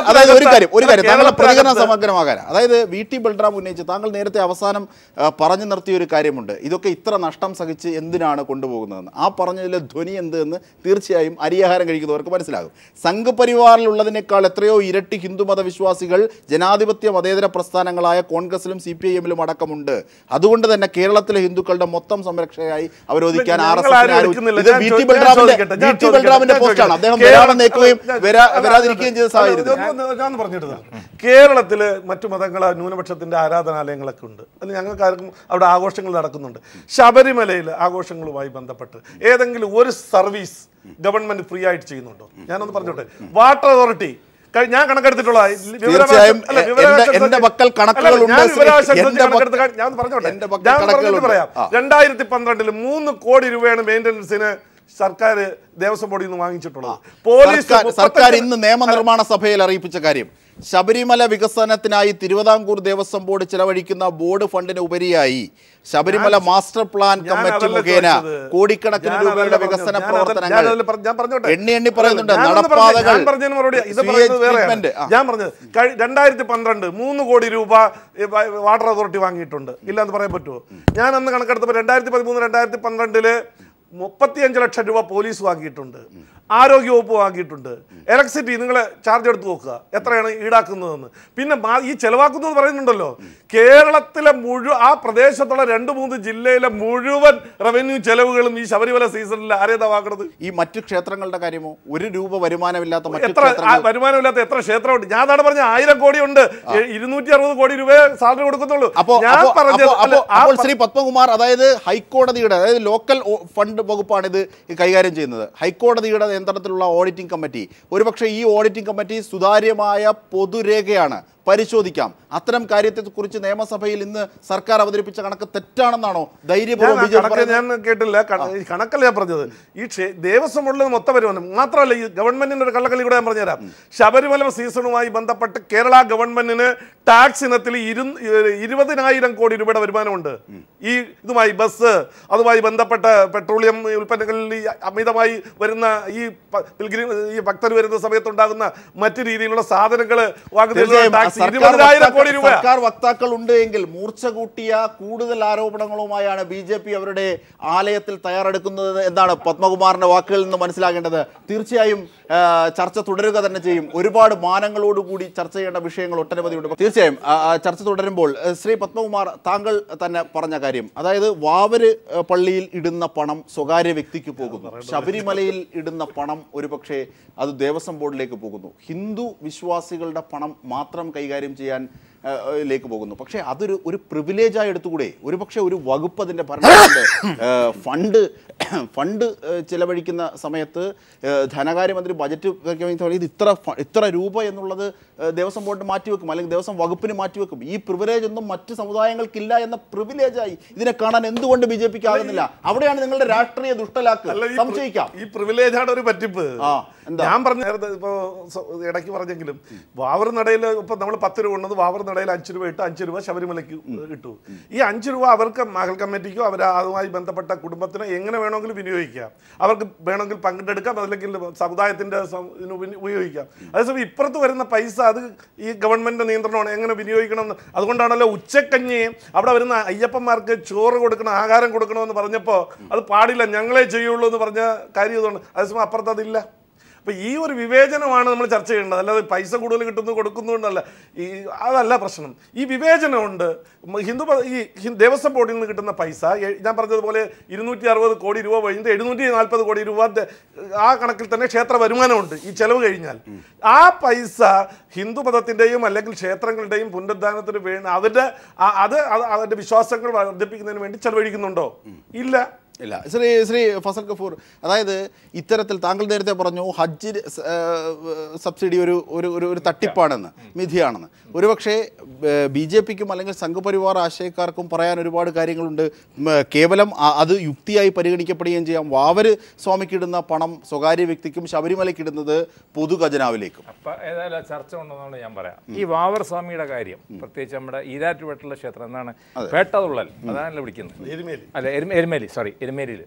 അതായത് ഒരു കാര്യം ഒരു കാര്യം താങ്കളുടെ പ്രതികരണം സമഗ്രമാകാൻ അതായത് വി ടി ബൽറാം ഉന്നയിച്ച് താങ്കൾ നേരത്തെ അവസാനം പറഞ്ഞു നിർത്തിയ ഒരു കാര്യമുണ്ട് ഇത് ഇതൊക്കെ ഇത്ര നഷ്ടം സഹിച്ച് എന്തിനാണ് കൊണ്ടുപോകുന്നതെന്ന് ആ പറഞ്ഞതിലെ ധ്വനി എന്ത് എന്ന് തീർച്ചയായും അരിയാഹാരം കഴിക്കുന്നവർക്ക് മനസ്സിലാകും സംഘപരിവാറിലുള്ളതിനേക്കാൾ എത്രയോ ഇരട്ടി ഹിന്ദുമത വിശ്വാസികൾ ജനാധിപത്യ മതേതര പ്രസ്ഥാനങ്ങളായ കോൺഗ്രസിലും സി പി ഐ എമ്മിലും അടക്കമുണ്ട് അതുകൊണ്ട് തന്നെ കേരളത്തിലെ ഹിന്ദുക്കളുടെ മൊത്തം സംരക്ഷയായി അവരോധിക്കാൻ ആർ എസ് ബൽറാമിന്റെ പോസ്റ്റാണ് അദ്ദേഹം വരാമെന്നേക്കുകയും വരാതിരിക്കുകയും ചെയ്ത സാഹചര്യം കേരളത്തില് മറ്റു മതങ്ങളെ ന്യൂനപക്ഷത്തിന്റെ ആരാധനാലയങ്ങളൊക്കെ ഉണ്ട് അത് ഞങ്ങൾക്കാർക്കും അവിടെ ആഘോഷങ്ങൾ നടക്കുന്നുണ്ട് ശബരിമലയിൽ ആഘോഷങ്ങളുമായി ബന്ധപ്പെട്ട് ഏതെങ്കിലും ഒരു സർവീസ് ഗവൺമെന്റ് ഫ്രീ ആയിട്ട് ചെയ്യുന്നുണ്ടോ ഞാനൊന്ന് പറഞ്ഞോട്ടെ വാട്ടർ അതോറിറ്റി ഞാൻ കണക്കെടുത്തിട്ടുള്ള ഞാൻ പറഞ്ഞോട്ടെ പറയാം രണ്ടായിരത്തി പന്ത്രണ്ടിൽ മൂന്ന് കോടി രൂപയാണ് മെയിൻ്റനൻസിന് സർക്കാർ ദേവസ്വം ബോർഡിൽ നിന്ന് വാങ്ങിച്ചിട്ടുള്ളത് പോലീസ് സർക്കാർ ഇന്ന് നിയമനിർമ്മാണ സഭയിൽ അറിയിപ്പിച്ച കാര്യം ശബരിമല വികസനത്തിനായി തിരുവിതാംകൂർ ദേവസ്വം ബോർഡ് ചിലവഴിക്കുന്ന ബോർഡ് ഫണ്ടിന് ഉപരിയായി ശബരിമല മാസ്റ്റർ പ്ലാൻ കമ്മിറ്റി മുഖേന കോടിക്കണക്കിന് രൂപയുടെ വികസന പ്രവർത്തനങ്ങൾ എണ്ണി എണ്ണി പറയുന്നുണ്ട് നടപ്പാതകൾ ഞാൻ പറഞ്ഞത് രണ്ടായിരത്തി പന്ത്രണ്ട് മൂന്ന് കോടി രൂപ വാട്ടർ അതോറിറ്റി വാങ്ങിയിട്ടുണ്ട് എന്ന് പറയാൻ പറ്റുമോ ഞാൻ അന്ന് കണക്കെടുത്തപ്പോൾ രണ്ടായിരത്തി പതിമൂന്ന് രണ്ടായിരത്തി പന്ത്രണ്ടില് മുപ്പത്തിയഞ്ച് ലക്ഷം രൂപ പോലീസ് വാങ്ങിയിട്ടുണ്ട് ആരോഗ്യവകുപ്പ് വാങ്ങിയിട്ടുണ്ട് ഇലക്ട്രിസിറ്റി നിങ്ങൾ ചാർജ് എടുത്ത് നോക്കുക എത്രയാണ് ഈടാക്കുന്നതെന്ന് പിന്നെ ഈ ചെലവാക്കുന്നതെന്ന് പറയുന്നുണ്ടല്ലോ കേരളത്തിലെ മുഴുവൻ ആ പ്രദേശത്തുള്ള രണ്ട് മൂന്ന് ജില്ലയിലെ മുഴുവൻ റവന്യൂ ചെലവുകളും ഈ ശബരിമല സീസണിൽ ആരേതാ വാങ്ങണത് ഈ മറ്റു ക്ഷേത്രങ്ങളുടെ കാര്യമോ ഒരു രൂപ വരുമാനമില്ലാത്ത എത്ര വരുമാനമില്ലാത്ത എത്ര ക്ഷേത്രമുണ്ട് ഞാൻ അതാണ് പറഞ്ഞ ആയിരം കോടി ഉണ്ട് ഇരുന്നൂറ്റി അറുപത് കോടി രൂപ സാലറി കൊടുക്കത്തുള്ളൂ അപ്പോൾ ഞാൻ അപ്പോൾ ശ്രീ പത്മകുമാർ അതായത് ഹൈക്കോടതിയുടെ അതായത് ലോക്കൽ ഫണ്ട് വകുപ്പാണ് ഇത് കൈകാര്യം ചെയ്യുന്നത് ഹൈക്കോടതിയുടെ കേന്ദ്രത്തിലുള്ള ഓഡിറ്റിംഗ് കമ്മിറ്റി ഒരുപക്ഷെ ഈ ഓഡിറ്റിംഗ് കമ്മിറ്റി സുതാര്യമായ പൊതുരേഖയാണ് പരിശോധിക്കാം അത്തരം കാര്യത്തെക്കുറിച്ച് നിയമസഭയിൽ ഇന്ന് സർക്കാർ അവതരിപ്പിച്ച കണക്ക് തെറ്റാണെന്നാണോ ധൈര്യപൂർവ്വം ഞാൻ കേട്ടില്ല കണക്കല്ല ഞാൻ പറഞ്ഞത് ഈ ദേവസ്വം ഉള്ളത് മൊത്തം വരുമാനം മാത്രമല്ല ഈ ഗവൺമെന്റിന്റെ ഒരു കള്ളക്കളി കൂടെ ഞാൻ പറഞ്ഞുതരാം ശബരിമല സീസണുമായി ബന്ധപ്പെട്ട് കേരള ഗവൺമെന്റിന് ടാക്സ് ഇനത്തിൽ ഇരുപതിനായിരം കോടി രൂപയുടെ വരുമാനമുണ്ട് ഈ ഇതുമായി ബസ് അതുമായി ബന്ധപ്പെട്ട പെട്രോളിയം ഉൽപ്പന്നങ്ങളിൽ അമിതമായി വരുന്ന ഈ പിൽഗ്രീം ഈ ഭക്തർ വരുന്ന സമയത്തുണ്ടാകുന്ന മറ്റു രീതിയിലുള്ള സാധനങ്ങൾ വാഗ്ദാനം കോടി രൂപ സർക്കാർ വക്താക്കൾ ഉണ്ട് എങ്കിൽ മൂർച്ച കൂട്ടിയ കൂടുതൽ ആരോപണങ്ങളുമായാണ് ബി ജെ പി അവരുടെ ആലയത്തിൽ തയ്യാറെടുക്കുന്നത് എന്നാണ് പത്മകുമാറിന്റെ വാക്കുകളിൽ നിന്ന് മനസ്സിലാകേണ്ടത് തീർച്ചയായും ചർച്ച തുടരുക തന്നെ ചെയ്യും ഒരുപാട് മാനങ്ങളോടുകൂടി ചർച്ച ചെയ്യേണ്ട വിഷയങ്ങൾ ഒട്ടനവധിയുണ്ട് തീർച്ചയായും ചർച്ച തുടരുമ്പോൾ ശ്രീ പത്മകുമാർ താങ്കൾ തന്നെ പറഞ്ഞ കാര്യം അതായത് വാവര് പള്ളിയിൽ ഇടുന്ന പണം സ്വകാര്യ വ്യക്തിക്ക് പോകുന്നു ശബരിമലയിൽ ഇടുന്ന പണം ഒരുപക്ഷെ അത് ദേവസ്വം ബോർഡിലേക്ക് പോകുന്നു ഹിന്ദു വിശ്വാസികളുടെ പണം മാത്രം കൈ കൈകാര്യം ചെയ്യാൻ ലേക്ക് പോകുന്നു പക്ഷേ അതൊരു ഒരു പ്രിവിലേജായി എടുത്തുകൂടെ പക്ഷേ ഒരു വകുപ്പ് അതിൻ്റെ ഭരണത്തിൻ്റെ ഫണ്ട് ഫണ്ട് ചിലവഴിക്കുന്ന സമയത്ത് ധനകാര്യമന്ത്രി ബജറ്റ് ഇത് ഇത്ര ഇത്ര രൂപ എന്നുള്ളത് ദേവസ്വം ബോർഡ് മാറ്റിവെക്കും അല്ലെങ്കിൽ ദേവസ്വം വകുപ്പിന് മാറ്റിവെക്കും ഈ പ്രിവിലേജ് ഒന്നും മറ്റ് സമുദായങ്ങൾക്കില്ല എന്ന പ്രിവിലേജായി ഇതിനെ കാണാൻ എന്തുകൊണ്ട് ബി ജെ പിക്ക് ആകുന്നില്ല അവിടെയാണ് നിങ്ങളുടെ രാഷ്ട്രീയ ദുഷ്ടലാക്ക് സംശയിക്കാം ഈ പ്രിവിലേജാണ് ഒരു പറ്റിപ്പ് ആ ഞാൻ പറഞ്ഞ നേരത്തെ ഇപ്പോൾ ഇടയ്ക്ക് പറഞ്ഞെങ്കിലും വാവർ നടയിൽ ഇപ്പം നമ്മൾ പത്ത് രൂപ ഉണ്ടെന്ന് വാവർ നടയിൽ അഞ്ച് രൂപ ഇട്ട് അഞ്ച് രൂപ ശബരിമലയ്ക്ക് ഇട്ടു ഈ അഞ്ച് രൂപ അവർക്ക് മഹൽ കമ്മിറ്റിക്കോ അവർ അതുമായി ബന്ധപ്പെട്ട കുടുംബത്തിനോ എങ്ങനെ വേണമെങ്കിലും വിനിയോഗിക്കാം അവർക്ക് വേണമെങ്കിൽ പങ്കിട്ടെടുക്കാം അല്ലെങ്കിൽ സമുദായത്തിൻ്റെ ഉപയോഗിക്കാം അതേസമയം ഇപ്പുറത്ത് വരുന്ന പൈസ അത് ഈ ഗവൺമെൻറ് നിയന്ത്രണമാണ് എങ്ങനെ വിനിയോഗിക്കണം അതുകൊണ്ടാണല്ലോ ഉച്ചക്കഞ്ഞ് അവിടെ വരുന്ന അയ്യപ്പന്മാർക്ക് ചോറ് കൊടുക്കണം ആഹാരം കൊടുക്കണമെന്ന് പറഞ്ഞപ്പോൾ അത് പാടില്ല ഞങ്ങളെ ചെയ്യുള്ളൂ എന്ന് പറഞ്ഞ കാര്യം ഇതുകൊണ്ട് അതേസമയം അപ്പുറത്ത് അതില്ല അപ്പൊ ഈ ഒരു വിവേചനമാണ് നമ്മൾ ചർച്ച ചെയ്യേണ്ടത് അല്ലാതെ പൈസ കൂടുതൽ കിട്ടുന്നു കൊടുക്കുന്നുണ്ടല്ല ഈ അതല്ല പ്രശ്നം ഈ വിവേചനമുണ്ട് ഹിന്ദു ഈ ദേവസ്വം ബോർഡിൽ നിന്ന് കിട്ടുന്ന പൈസ ഞാൻ പറഞ്ഞതുപോലെ ഇരുന്നൂറ്റി അറുപത് കോടി രൂപ കഴിഞ്ഞിട്ട് എഴുന്നൂറ്റി നാൽപ്പത് കോടി രൂപ ആ കണക്കിൽ തന്നെ ക്ഷേത്ര വരുമാനമുണ്ട് ഈ ചെലവ് കഴിഞ്ഞാൽ ആ പൈസ ഹിന്ദു മതത്തിൻ്റെയും അല്ലെങ്കിൽ ക്ഷേത്രങ്ങളുടെയും പുനരുദ്ധാനത്തിന് വേണ്ടി അവരുടെ അത് അതിൻ്റെ വിശ്വാസങ്ങൾ വർദ്ധിപ്പിക്കുന്നതിന് വേണ്ടി ചെലവഴിക്കുന്നുണ്ടോ ഇല്ല ഇല്ല ശ്രീ ശ്രീ ഫസൽ കഫൂർ അതായത് ഇത്തരത്തിൽ താങ്കൾ നേരത്തെ പറഞ്ഞു ഹജ്ജ് സബ്സിഡി ഒരു ഒരു ഒരു തട്ടിപ്പാണെന്ന് മിഥിയാണെന്ന് ഒരുപക്ഷെ ബി ജെ പിക്കും അല്ലെങ്കിൽ സംഘപരിവാർ ആശയക്കാർക്കും പറയാൻ ഒരുപാട് കാര്യങ്ങളുണ്ട് കേവലം അത് യുക്തിയായി പരിഗണിക്കപ്പെടുകയും ചെയ്യാം വാവര് ഇടുന്ന പണം സ്വകാര്യ വ്യക്തിക്കും ഇടുന്നത് പൊതു ഖജനാവിലേക്കും അപ്പം ഏതായാലും ചർച്ച ഉണ്ടെന്നാണ് ഞാൻ പറയാം ഈ വാവർ സ്വാമിയുടെ കാര്യം പ്രത്യേകിച്ച് നമ്മുടെ ഈരാറ്റുപേട്ടുള്ള ക്ഷേത്രം എന്താണ് പേട്ടതുള്ളൽ അതാണല്ലോ വിളിക്കുന്നത് അല്ല എരുമേലി സോറി എരുമേലിയിൽ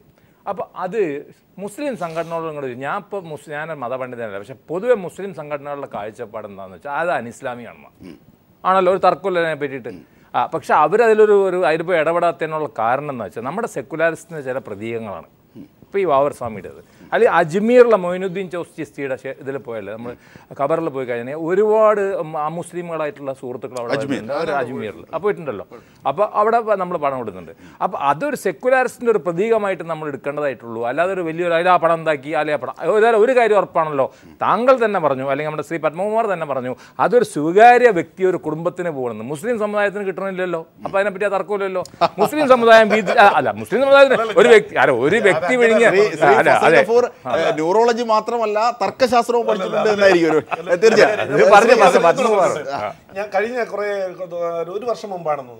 അപ്പോൾ അത് മുസ്ലിം സംഘടനകളോടും കൂടി ഞാൻ ഇപ്പോൾ മുസ്ലിം ഞാനൊരു മതപണ്ഡിതനല്ല പക്ഷേ പൊതുവെ മുസ്ലിം സംഘടനകളുടെ കാഴ്ചപ്പാട് എന്താണെന്ന് വെച്ചാൽ അത് അനിസ്ലാമിയാണെന്ന് ആണല്ലോ ഒരു തർക്കമില്ലതിനെ പറ്റിയിട്ട് ആ പക്ഷേ അവരതിലൊരു ഒരു അതിലിപ്പോൾ ഇടപെടാത്തതിനുള്ള കാരണം എന്ന് വെച്ചാൽ നമ്മുടെ സെക്കുലാരിസത്തിൻ്റെ ചില പ്രതീകങ്ങളാണ് ഇപ്പോൾ ഈ വാവർ സ്വാമിയുടേത് അതിൽ അജ്മീറിലെ മൊയിനുദ്ദീൻ ചോസ്റ്റിസ്തിയുടെ ഇതിൽ പോയല്ലേ നമ്മൾ ഖബറിൽ പോയി കഴിഞ്ഞാൽ ഒരുപാട് മുസ്ലിമുകളായിട്ടുള്ള സുഹൃത്തുക്കൾ അവിടെ അജ്മീറിൽ പോയിട്ടുണ്ടല്ലോ അപ്പോൾ അവിടെ നമ്മൾ പണം കൊടുക്കുന്നുണ്ട് അപ്പോൾ അതൊരു സെക്യുലാരിസ്റ്റിൻ്റെ ഒരു പ്രതീകമായിട്ട് നമ്മൾ എടുക്കേണ്ടതായിട്ടുള്ളൂ അല്ലാതെ ഒരു വലിയൊരു അതിൽ ആ പണം എന്താക്കി അല്ലെ പണം ഏതായാലും ഒരു കാര്യം ഉറപ്പാണല്ലോ താങ്കൾ തന്നെ പറഞ്ഞു അല്ലെങ്കിൽ നമ്മുടെ ശ്രീ പത്മകുമാർ തന്നെ പറഞ്ഞു അതൊരു സ്വകാര്യ വ്യക്തി ഒരു കുടുംബത്തിന് പോകുന്നത് മുസ്ലിം സമുദായത്തിന് കിട്ടണമില്ലല്ലോ അപ്പോൾ അതിനെപ്പറ്റി തർക്കമില്ലല്ലോ മുസ്ലിം സമുദായം അല്ല മുസ്ലിം സമുദായത്തിന് ഒരു വ്യക്തി അല്ല ഒരു വ്യക്തി വിഴിഞ്ഞ അല്ല അതെ ന്യൂറോളജി മാത്രമല്ല തർക്കശാസ്ത്രവും പഠിച്ചിട്ടുണ്ട് എന്നായിരിക്കും തീർച്ചയായും ഞാൻ കഴിഞ്ഞ കുറെ ഒരു വർഷം മുമ്പാണെന്ന്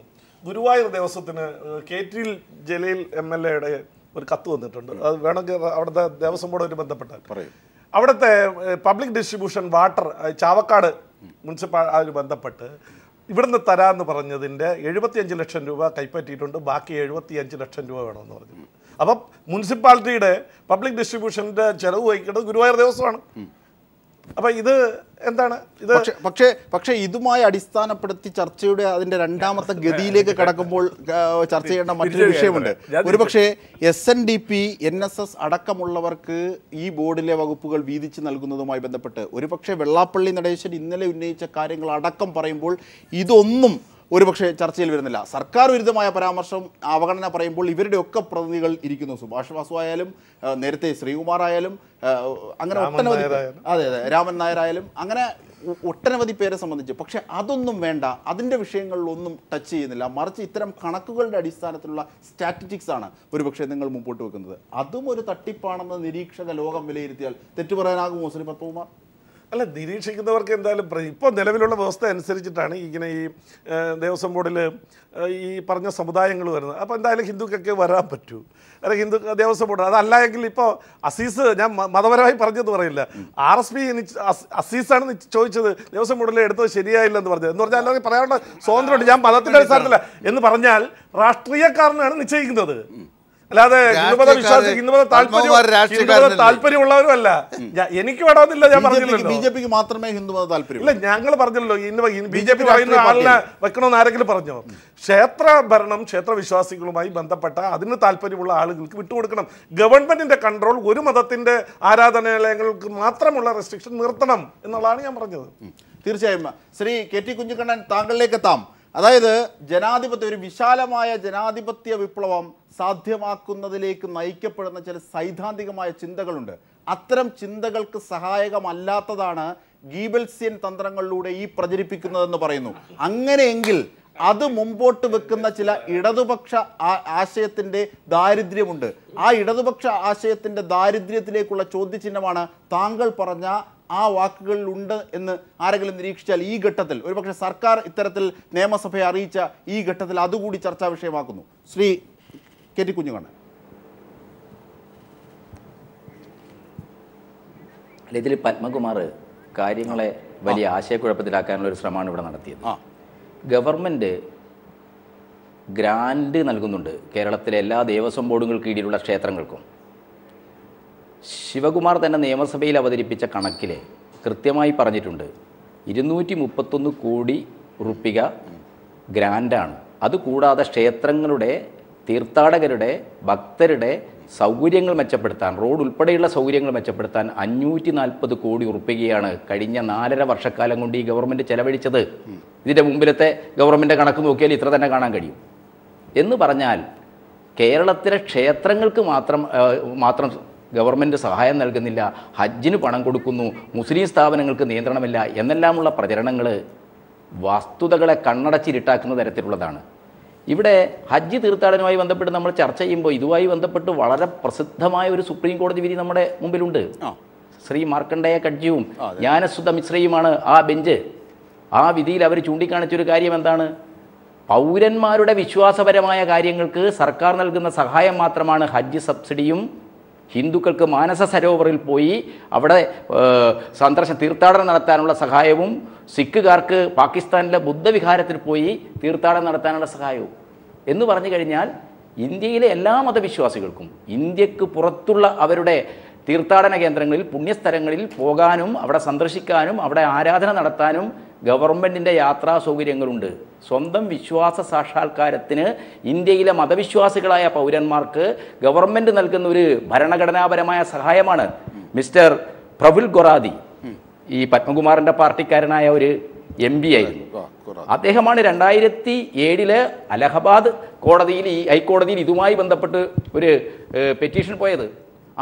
ഗുരുവായൂർ ദേവസ്വത്തിന് K T Jaleel M L എയുടെ ഒരു കത്ത് വന്നിട്ടുണ്ട് അത് വേണമെങ്കിൽ അവിടുത്തെ ദേവസ്വം ബോർഡുമായി ബന്ധപ്പെട്ട് പറയും അവിടുത്തെ public distribution water Chavakkad municipality ബന്ധപ്പെട്ട് ഇവിടുന്ന് തരാമെന്ന് പറഞ്ഞതിൻ്റെ എഴുപത്തിയഞ്ച് ലക്ഷം രൂപ കൈപ്പറ്റിയിട്ടുണ്ട് ബാക്കി എഴുപത്തിയഞ്ച് ലക്ഷം രൂപ വേണമെന്ന് പറഞ്ഞു അപ്പം മുനിസിപ്പാലിറ്റിയുടെ പബ്ലിക് ഡിസ്ട്രിബ്യൂഷൻ്റെ ചെലവ് വഹിക്കേണ്ടത് ഗുരുവായൂർ ദേവസ്വമാണ് അപ്പം ഇത് എന്താണ് ഇത് പക്ഷേ പക്ഷേ ഇതുമായി അടിസ്ഥാനപ്പെടുത്തി ചർച്ചയുടെ അതിന്റെ രണ്ടാമത്തെ ഗതിയിലേക്ക് കടക്കുമ്പോൾ ചർച്ച ചെയ്യേണ്ട മറ്റൊരു വിഷയമുണ്ട് ഒരുപക്ഷെ S N D P N S S അടക്കമുള്ളവർക്ക് ഈ ബോർഡിലെ വകുപ്പുകൾ വീതിച്ച് നൽകുന്നതുമായി ബന്ധപ്പെട്ട് ഒരുപക്ഷെ വെള്ളാപ്പള്ളി നടേശൻ ഇന്നലെ ഉന്നയിച്ച കാര്യങ്ങൾ അടക്കം പറയുമ്പോൾ ഇതൊന്നും ഒരുപക്ഷെ ചർച്ചയിൽ വരുന്നില്ല സർക്കാർ വിരുദ്ധമായ പരാമർശം അവഗണന പറയുമ്പോൾ ഇവരുടെയൊക്കെ പ്രതിനിധികൾ ഇരിക്കുന്നു സുഭാഷ് വാസു ആയാലും നേരത്തെ ശ്രീകുമാർ ആയാലും അങ്ങനെ ഒട്ടനവധി അതെ അതെ രാമൻ നായർ ആയാലും അങ്ങനെ ഒട്ടനവധി പേരെ സംബന്ധിച്ച് പക്ഷെ അതൊന്നും വേണ്ട അതിൻ്റെ വിഷയങ്ങളിലൊന്നും ടച്ച് ചെയ്യുന്നില്ല മറിച്ച് ഇത്തരം കണക്കുകളുടെ അടിസ്ഥാനത്തിലുള്ള സ്റ്റാറ്റിറ്റിക്സ് ആണ് ഒരുപക്ഷെ നിങ്ങൾ മുമ്പോട്ട് വെക്കുന്നത് അതും ഒരു തട്ടിപ്പാണെന്ന് നിരീക്ഷക ലോകം വിലയിരുത്തിയാൽ തെറ്റു പറയാനാകുമോ ശ്രീ പത്മകുമാർ അല്ല നിരീക്ഷിക്കുന്നവർക്ക് എന്തായാലും ഇപ്പോൾ നിലവിലുള്ള വ്യവസ്ഥ അനുസരിച്ചിട്ടാണ് ഇങ്ങനെ ഈ ദേവസ്വം ബോർഡിൽ ഈ പറഞ്ഞ സമുദായങ്ങൾ വരുന്നത് അപ്പോൾ എന്തായാലും ഹിന്ദുക്കൊക്കെ വരാൻ പറ്റൂ അല്ല ഹിന്ദു ദേവസ്വം ബോർഡ് അതല്ല എങ്കിൽ ഇപ്പോൾ അസീസ് ഞാൻ മതപരമായി പറഞ്ഞെന്ന് പറയില്ല ആർ എസ് പി അസീസാണ് ചോദിച്ചത് ദേവസ്വം ബോർഡിൽ എടുത്തത് ശരിയായില്ല എന്ന് പറഞ്ഞത് എന്ന് പറഞ്ഞാൽ അല്ലെങ്കിൽ പറയാനുള്ള സ്വാതന്ത്ര്യമുണ്ട് ഞാൻ മതത്തിൻ്റെ അടിസ്ഥാനത്തില്ല എന്ന് പറഞ്ഞാൽ രാഷ്ട്രീയക്കാരനാണ് നിശ്ചയിക്കുന്നത് അല്ലാതെ ഹിന്ദുമത വിശ്വാസി ഹിന്ദുമത താല്പര്യം താല്പര്യമുള്ളവരും അല്ല എനിക്ക് വേണമെന്നില്ല ഞാൻ പറഞ്ഞില്ലല്ലോ ബി ജെ പിക്ക് മാത്രമേ ഹിന്ദുമത താല്പര്യം ഇല്ല ഞങ്ങൾ പറഞ്ഞല്ലോ ബി ജെ പി പറയുന്ന ആളിനെ വെക്കണമെന്ന് ആരെങ്കിലും പറഞ്ഞോ ക്ഷേത്ര ഭരണം ക്ഷേത്ര വിശ്വാസികളുമായി ബന്ധപ്പെട്ട അതിന് താല്പര്യമുള്ള ആളുകൾക്ക് വിട്ടുകൊടുക്കണം ഗവൺമെന്റിന്റെ കൺട്രോൾ ഒരു മതത്തിന്റെ ആരാധനാലയങ്ങൾക്ക് മാത്രമുള്ള റെസ്ട്രിക്ഷൻ നിർത്തണം എന്നുള്ളതാണ് ഞാൻ പറഞ്ഞത് തീർച്ചയായും ശ്രീ കെ ടി കുഞ്ഞിക്കണ്ണൻ താങ്കളിലേക്ക് എത്താം അതായത് ജനാധിപത്യ ഒരു വിശാലമായ ജനാധിപത്യ വിപ്ലവം സാധ്യമാക്കുന്നതിലേക്ക് നയിക്കപ്പെടുന്ന ചില സൈദ്ധാന്തികമായ ചിന്തകളുണ്ട് അത്തരം ചിന്തകൾക്ക് സഹായകമല്ലാത്തതാണ് ഗീബൽസ്യൻ തന്ത്രങ്ങളിലൂടെ ഈ പ്രചരിപ്പിക്കുന്നതെന്ന് പറയുന്നു അങ്ങനെയെങ്കിൽ അത് മുമ്പോട്ട് വെക്കുന്ന ചില ഇടതുപക്ഷ ആശയത്തിന്റെ ദാരിദ്ര്യമുണ്ട് ആ ഇടതുപക്ഷ ആശയത്തിന്റെ ദാരിദ്ര്യത്തിലേക്കുള്ള ചോദ്യചിഹ്നമാണ് താങ്കൾ പറഞ്ഞ ആ വാക്കുകളിലുണ്ട് എന്ന് ആരെങ്കിലും നിരീക്ഷിച്ചാൽ ഈ ഘട്ടത്തിൽ ഒരുപക്ഷെ സർക്കാർ ഇത്തരത്തിൽ നിയമസഭയെ അറിയിച്ച ഈ ഘട്ടത്തിൽ അതുകൂടി ചർച്ചാ വിഷയമാക്കുന്നു ശ്രീ കെ ടി കുഞ്ഞുകണ്ണൻ ഇതിൽ പത്മകുമാർ കാര്യങ്ങളെ വലിയ ആശയക്കുഴപ്പത്തിലാക്കാനുള്ള ഒരു ശ്രമമാണ് ഇവിടെ നടത്തിയത് ഗവൺമെൻറ് ഗ്രാൻഡ് നൽകുന്നുണ്ട് കേരളത്തിലെ എല്ലാ ദേവസ്വം ബോർഡുകൾക്ക് കീഴിലുള്ള ക്ഷേത്രങ്ങൾക്കും ശിവകുമാർ തന്നെ നിയമസഭയിൽ അവതരിപ്പിച്ച കണക്കിലെ കൃത്യമായി പറഞ്ഞിട്ടുണ്ട് ഇരുന്നൂറ്റി മുപ്പത്തൊന്ന് കോടി റുപ്പിക ഗ്രാൻഡാണ് അതുകൂടാതെ ക്ഷേത്രങ്ങളുടെ തീർത്ഥാടകരുടെ ഭക്തരുടെ സൗകര്യങ്ങൾ മെച്ചപ്പെടുത്താൻ റോഡ് ഉൾപ്പെടെയുള്ള സൗകര്യങ്ങൾ മെച്ചപ്പെടുത്താൻ അഞ്ഞൂറ്റി നാൽപ്പത് കോടി ഉറപ്പിക്കുകയാണ് കഴിഞ്ഞ നാലര വർഷക്കാലം കൊണ്ട് ഈ ഗവൺമെൻറ് ചെലവഴിച്ചത് ഇതിൻ്റെ മുമ്പിലത്തെ ഗവൺമെൻറ് കണക്ക് നോക്കിയാൽ ഇത്ര തന്നെ കാണാൻ കഴിയും എന്ന് പറഞ്ഞാൽ കേരളത്തിലെ ക്ഷേത്രങ്ങൾക്ക് മാത്രം മാത്രം ഗവൺമെൻറ് സഹായം നൽകുന്നില്ല ഹജ്ജിന് പണം കൊടുക്കുന്നു മുസ്ലിം സ്ഥാപനങ്ങൾക്ക് നിയന്ത്രണമില്ല എന്നെല്ലാമുള്ള പ്രചരണങ്ങൾ വസ്തുതകളെ കണ്ണടച്ചിരിട്ടാക്കുന്ന തരത്തിലുള്ളതാണ് ഇവിടെ ഹജ്ജ് തീർത്ഥാടനവുമായി ബന്ധപ്പെട്ട് നമ്മൾ ചർച്ച ചെയ്യുമ്പോൾ ഇതുമായി ബന്ധപ്പെട്ട് വളരെ പ്രസിദ്ധമായ ഒരു സുപ്രീം കോടതി വിധി നമ്മുടെ മുമ്പിലുണ്ട് ശ്രീ മാർക്കണ്ഡേയ കഡ്ജിയും ജ്ഞാനസുത മിശ്രയുമാണ് ആ ബെഞ്ച് ആ വിധിയിൽ അവർ ചൂണ്ടിക്കാണിച്ചൊരു കാര്യം എന്താണ് പൗരന്മാരുടെ വിശ്വാസപരമായ കാര്യങ്ങൾക്ക് സർക്കാർ നൽകുന്ന സഹായം മാത്രമാണ് ഹജ്ജ് സബ്സിഡിയും ഹിന്ദുക്കൾക്ക് മാനസ സരോവറിൽ പോയി അവിടെ സന്ദർശന തീർത്ഥാടനം നടത്താനുള്ള സഹായവും സിഖുകാർക്ക് പാകിസ്ഥാനിലെ ബുദ്ധവിഹാരത്തിൽ പോയി തീർത്ഥാടനം നടത്താനുള്ള സഹായവും എന്ന് പറഞ്ഞു കഴിഞ്ഞാൽ ഇന്ത്യയിലെ എല്ലാ മതവിശ്വാസികൾക്കും ഇന്ത്യക്ക് പുറത്തുള്ള അവരുടെ തീർത്ഥാടന കേന്ദ്രങ്ങളിൽ പുണ്യസ്ഥലങ്ങളിൽ പോകാനും അവിടെ സന്ദർശിക്കാനും അവിടെ ആരാധന നടത്താനും ഗവൺമെൻറ്റിൻ്റെ യാത്രാ സൗകര്യങ്ങളുണ്ട് സ്വന്തം വിശ്വാസ സാക്ഷാത്കാരത്തിന് ഇന്ത്യയിലെ മതവിശ്വാസികളായ പൗരന്മാർക്ക് ഗവൺമെൻറ് നൽകുന്ന ഒരു ഭരണഘടനാപരമായ സഹായമാണ് മിസ്റ്റർ പ്രഫുൽ ഗൊറാദി ഈ പത്മകുമാറിൻ്റെ പാർട്ടിക്കാരനായ ഒരു എം പി ആയിരുന്നു അദ്ദേഹമാണ് രണ്ടായിരത്തി ഏഴില് അലഹബാദ് കോടതിയിൽ ഈ ഹൈക്കോടതിയിൽ ഇതുമായി ബന്ധപ്പെട്ട് ഒരു പെറ്റീഷൻ പോയത്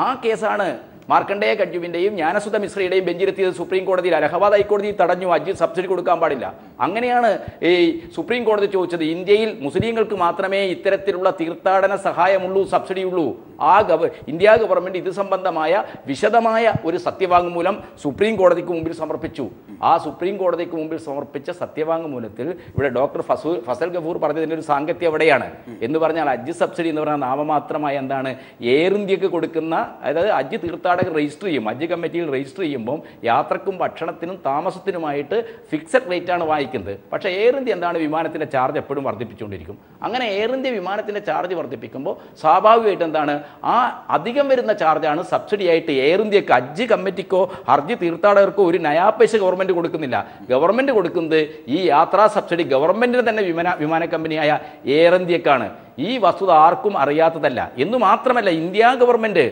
ആ കേസാണ് മാർക്കണ്ഡേയ കഡ്യുവിൻ്റെയും ജ്ഞാനസുധ മിശ്രയുടെയും ബെഞ്ചിലെത്തിയത് സുപ്രീം കോടതിയിൽ അലഹബാദ് ഹൈക്കോടതി തടഞ്ഞു അജി സബ്സിഡി കൊടുക്കാൻ പാടില്ല അങ്ങനെയാണ് ഈ സുപ്രീം കോടതി ചോദിച്ചത് ഇന്ത്യയിൽ മുസ്ലിങ്ങൾക്ക് മാത്രമേ ഇത്തരത്തിലുള്ള തീർത്ഥാടന സഹായമുള്ളൂ സബ്സിഡിയുള്ളൂ ആ ഗവ ഇന്ത്യ ഗവൺമെൻറ് ഇത് സംബന്ധമായ വിശദമായ ഒരു സത്യവാങ്മൂലം സുപ്രീം കോടതിക്ക് മുമ്പിൽ സമർപ്പിച്ചു ആ സുപ്രീം കോടതിക്ക് മുമ്പിൽ സമർപ്പിച്ച സത്യവാങ്മൂലത്തിൽ ഇവിടെ ഡോക്ടർ ഫസു ഫസൽ ഗഫൂർ പറഞ്ഞതിൻ്റെ ഒരു സാങ്കത്യം എവിടെയാണ് എന്ന് പറഞ്ഞാൽ അജ്ജ് സബ്സിഡി എന്ന് പറഞ്ഞാൽ നാമമാത്രമായ എന്താണ് എയർ ഇന്ത്യക്ക് കൊടുക്കുന്ന അതായത് അജ്ജ് തീർത്ഥാടകർ രജിസ്റ്റർ ചെയ്യും അജ്ജ് കമ്മിറ്റിയിൽ രജിസ്റ്റർ ചെയ്യുമ്പം യാത്രക്കും ഭക്ഷണത്തിനും താമസത്തിനുമായിട്ട് ഫിക്സഡ് റേറ്റാണ് വായിക്കുന്നത് സാധിക്കുന്നത് പക്ഷേ എയർ ഇന്ത്യ എന്താണ് വിമാനത്തിൻ്റെ ചാർജ് എപ്പോഴും വർദ്ധിപ്പിച്ചുകൊണ്ടിരിക്കും അങ്ങനെ എയർ ഇന്ത്യ വിമാനത്തിൻ്റെ ചാർജ് വർദ്ധിപ്പിക്കുമ്പോൾ സ്വാഭാവികമായിട്ട് എന്താണ് ആ അധികം വരുന്ന ചാർജാണ് ആയിട്ട് എയർ ഇന്ത്യക്ക് ഹജ്ജ് കമ്മിറ്റിക്കോ ഹർജി തീർത്ഥാടകർക്കോ ഒരു നയാ ഗവൺമെൻറ് കൊടുക്കുന്നില്ല ഗവൺമെൻറ് കൊടുക്കുന്നത് ഈ യാത്രാ സബ്സിഡി ഗവൺമെൻറ്റിന് തന്നെ വിമാന വിമാന കമ്പനിയായ എയർ ഇന്ത്യക്കാണ് ഈ വസ്തുത ആർക്കും അറിയാത്തതല്ല എന്ന് മാത്രമല്ല ഇന്ത്യ ഗവൺമെൻറ്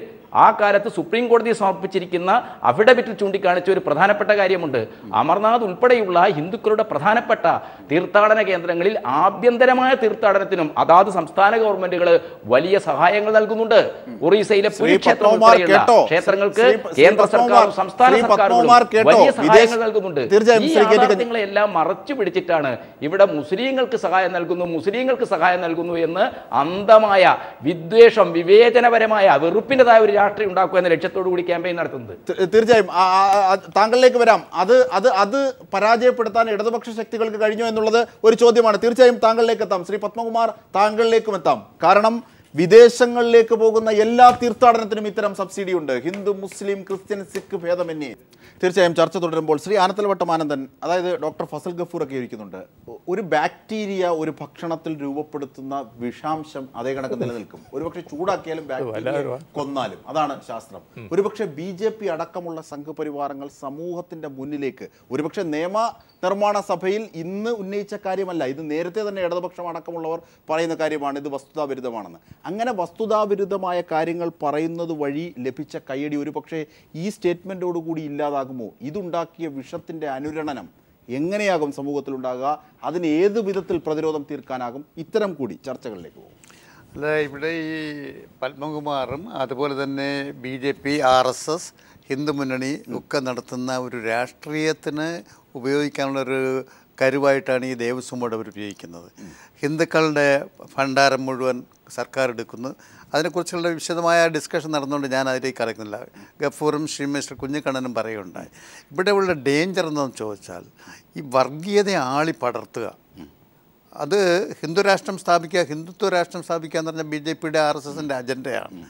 ആ കാലത്ത് സുപ്രീം കോടതി സമർപ്പിച്ചിരിക്കുന്ന അഫിഡവിറ്റിൽ ചൂണ്ടിക്കാണിച്ച ഒരു പ്രധാനപ്പെട്ട കാര്യമുണ്ട് അമർനാഥ് ഉൾപ്പെടെയുള്ള ഹിന്ദുക്കളുടെ പ്രധാനപ്പെട്ട തീർത്ഥാടന കേന്ദ്രങ്ങളിൽ ആഭ്യന്തരമായ തീർത്ഥാടനത്തിനും അതാത് സംസ്ഥാന ഗവൺമെന്റുകൾ വലിയ സഹായങ്ങൾ നൽകുന്നുണ്ട് ഒറീസയിലെ ക്ഷേത്രങ്ങൾക്ക് കേന്ദ്ര സർക്കാരും സംസ്ഥാന സർക്കാരും വലിയ സഹായങ്ങൾ നൽകുന്നുണ്ട് ഈ മറച്ചു പിടിച്ചിട്ടാണ് ഇവിടെ മുസ്ലിങ്ങൾക്ക് സഹായം നൽകുന്നു മുസ്ലിങ്ങൾക്ക് സഹായം നൽകുന്നു എന്ന് അന്ധമായ വിദ്വേഷം വിവേചനപരമായ വെറുപ്പിൻ്റെതായ ഒരു രാഷ്ട്രീയം ഉണ്ടാക്കുക എന്ന ലക്ഷ്യത്തോടു കൂടി ക്യാമ്പയിൻ നടത്തുന്നത് തീർച്ചയായും താങ്കളിലേക്ക് വരാം അത് അത് അത് പരാജയപ്പെടുത്താൻ ഇടതുപക്ഷ ശക്തികൾക്ക് കഴിഞ്ഞു എന്നുള്ളത് ഒരു ചോദ്യമാണ് തീർച്ചയായും താങ്കളിലേക്ക് എത്താം ശ്രീ പത്മകുമാർ താങ്കളിലേക്കും എത്താം കാരണം വിദേശങ്ങളിലേക്ക് പോകുന്ന എല്ലാ തീർത്ഥാടനത്തിനും ഇത്തരം സബ്സിഡി ഉണ്ട് ഹിന്ദു മുസ്ലിം ക്രിസ്ത്യൻ സിഖ് ഭേദമന്യേ തീർച്ചയായും ചർച്ച തുടരുമ്പോൾ ശ്രീ ആനത്തലവട്ടം ആനന്ദൻ അതായത് ഡോക്ടർ ഫസൽ ഗഫൂർ ഒക്കെ ഇരിക്കുന്നുണ്ട് ഒരു ബാക്ടീരിയ ഒരു ഭക്ഷണത്തിൽ രൂപപ്പെടുത്തുന്ന വിഷാംശം അതേ കണക്ക് നിലനിൽക്കും ഒരുപക്ഷെ ചൂടാക്കിയാലും ബാക്ടീരിയ കൊന്നാലും അതാണ് ശാസ്ത്രം ഒരുപക്ഷെ ബി ജെ പി അടക്കമുള്ള സംഘപരിവാരങ്ങൾ സമൂഹത്തിന്റെ മുന്നിലേക്ക് ഒരുപക്ഷെ നിയമ നിർമ്മാണ സഭയിൽ ഇന്ന് ഉന്നയിച്ച കാര്യമല്ല ഇത് നേരത്തെ തന്നെ ഇടതുപക്ഷം അടക്കമുള്ളവർ പറയുന്ന കാര്യമാണ് ഇത് വസ്തുതാവിരുദ്ധമാണെന്ന് അങ്ങനെ വസ്തുതാവിരുദ്ധമായ കാര്യങ്ങൾ പറയുന്നത് വഴി ലഭിച്ച കയ്യടി ഒരു പക്ഷേ ഈ സ്റ്റേറ്റ്മെൻറ്റോടുകൂടി ഇല്ലാതാകുമോ ഇതുണ്ടാക്കിയ വിഷത്തിൻ്റെ അനുരണനം എങ്ങനെയാകും സമൂഹത്തിലുണ്ടാകുക അതിന് ഏത് വിധത്തിൽ പ്രതിരോധം തീർക്കാനാകും ഇത്തരം കൂടി ചർച്ചകളിലേക്ക് പോകും അല്ല ഇവിടെ ഈ പത്മകുമാറും അതുപോലെ തന്നെ B J P R S S Hindu Munnani ഒക്കെ നടത്തുന്ന ഒരു രാഷ്ട്രീയത്തിന് ഉപയോഗിക്കാനുള്ളൊരു ഒരു കരുവായിട്ടാണ് ഈ ദേവസ്വം ബോർഡ് അവർ ഉപയോഗിക്കുന്നത് ഹിന്ദുക്കളുടെ ഭണ്ഡാരം മുഴുവൻ സർക്കാർ എടുക്കുന്നു അതിനെക്കുറിച്ചുള്ള വിശദമായ ഡിസ്കഷൻ നടന്നുകൊണ്ട് ഞാൻ അതിലേക്ക് അറിയുന്നില്ല ഗഫൂറും ശ്രീ മിസ്റ്റർ കുഞ്ഞിക്കണ്ണനും പറയുകയുണ്ടായി ഇവിടെയുള്ള ഡേഞ്ചർ എന്ന് ചോദിച്ചാൽ ഈ വർഗീയതയെ ആളി പടർത്തുക അത് ഹിന്ദു രാഷ്ട്രം സ്ഥാപിക്കുക ഹിന്ദുത്വ രാഷ്ട്രം സ്ഥാപിക്കുക എന്ന് പറഞ്ഞാൽ ബി ജെ പിയുടെ ആർ എസ് എസിൻ്റെ അജണ്ടയാണ്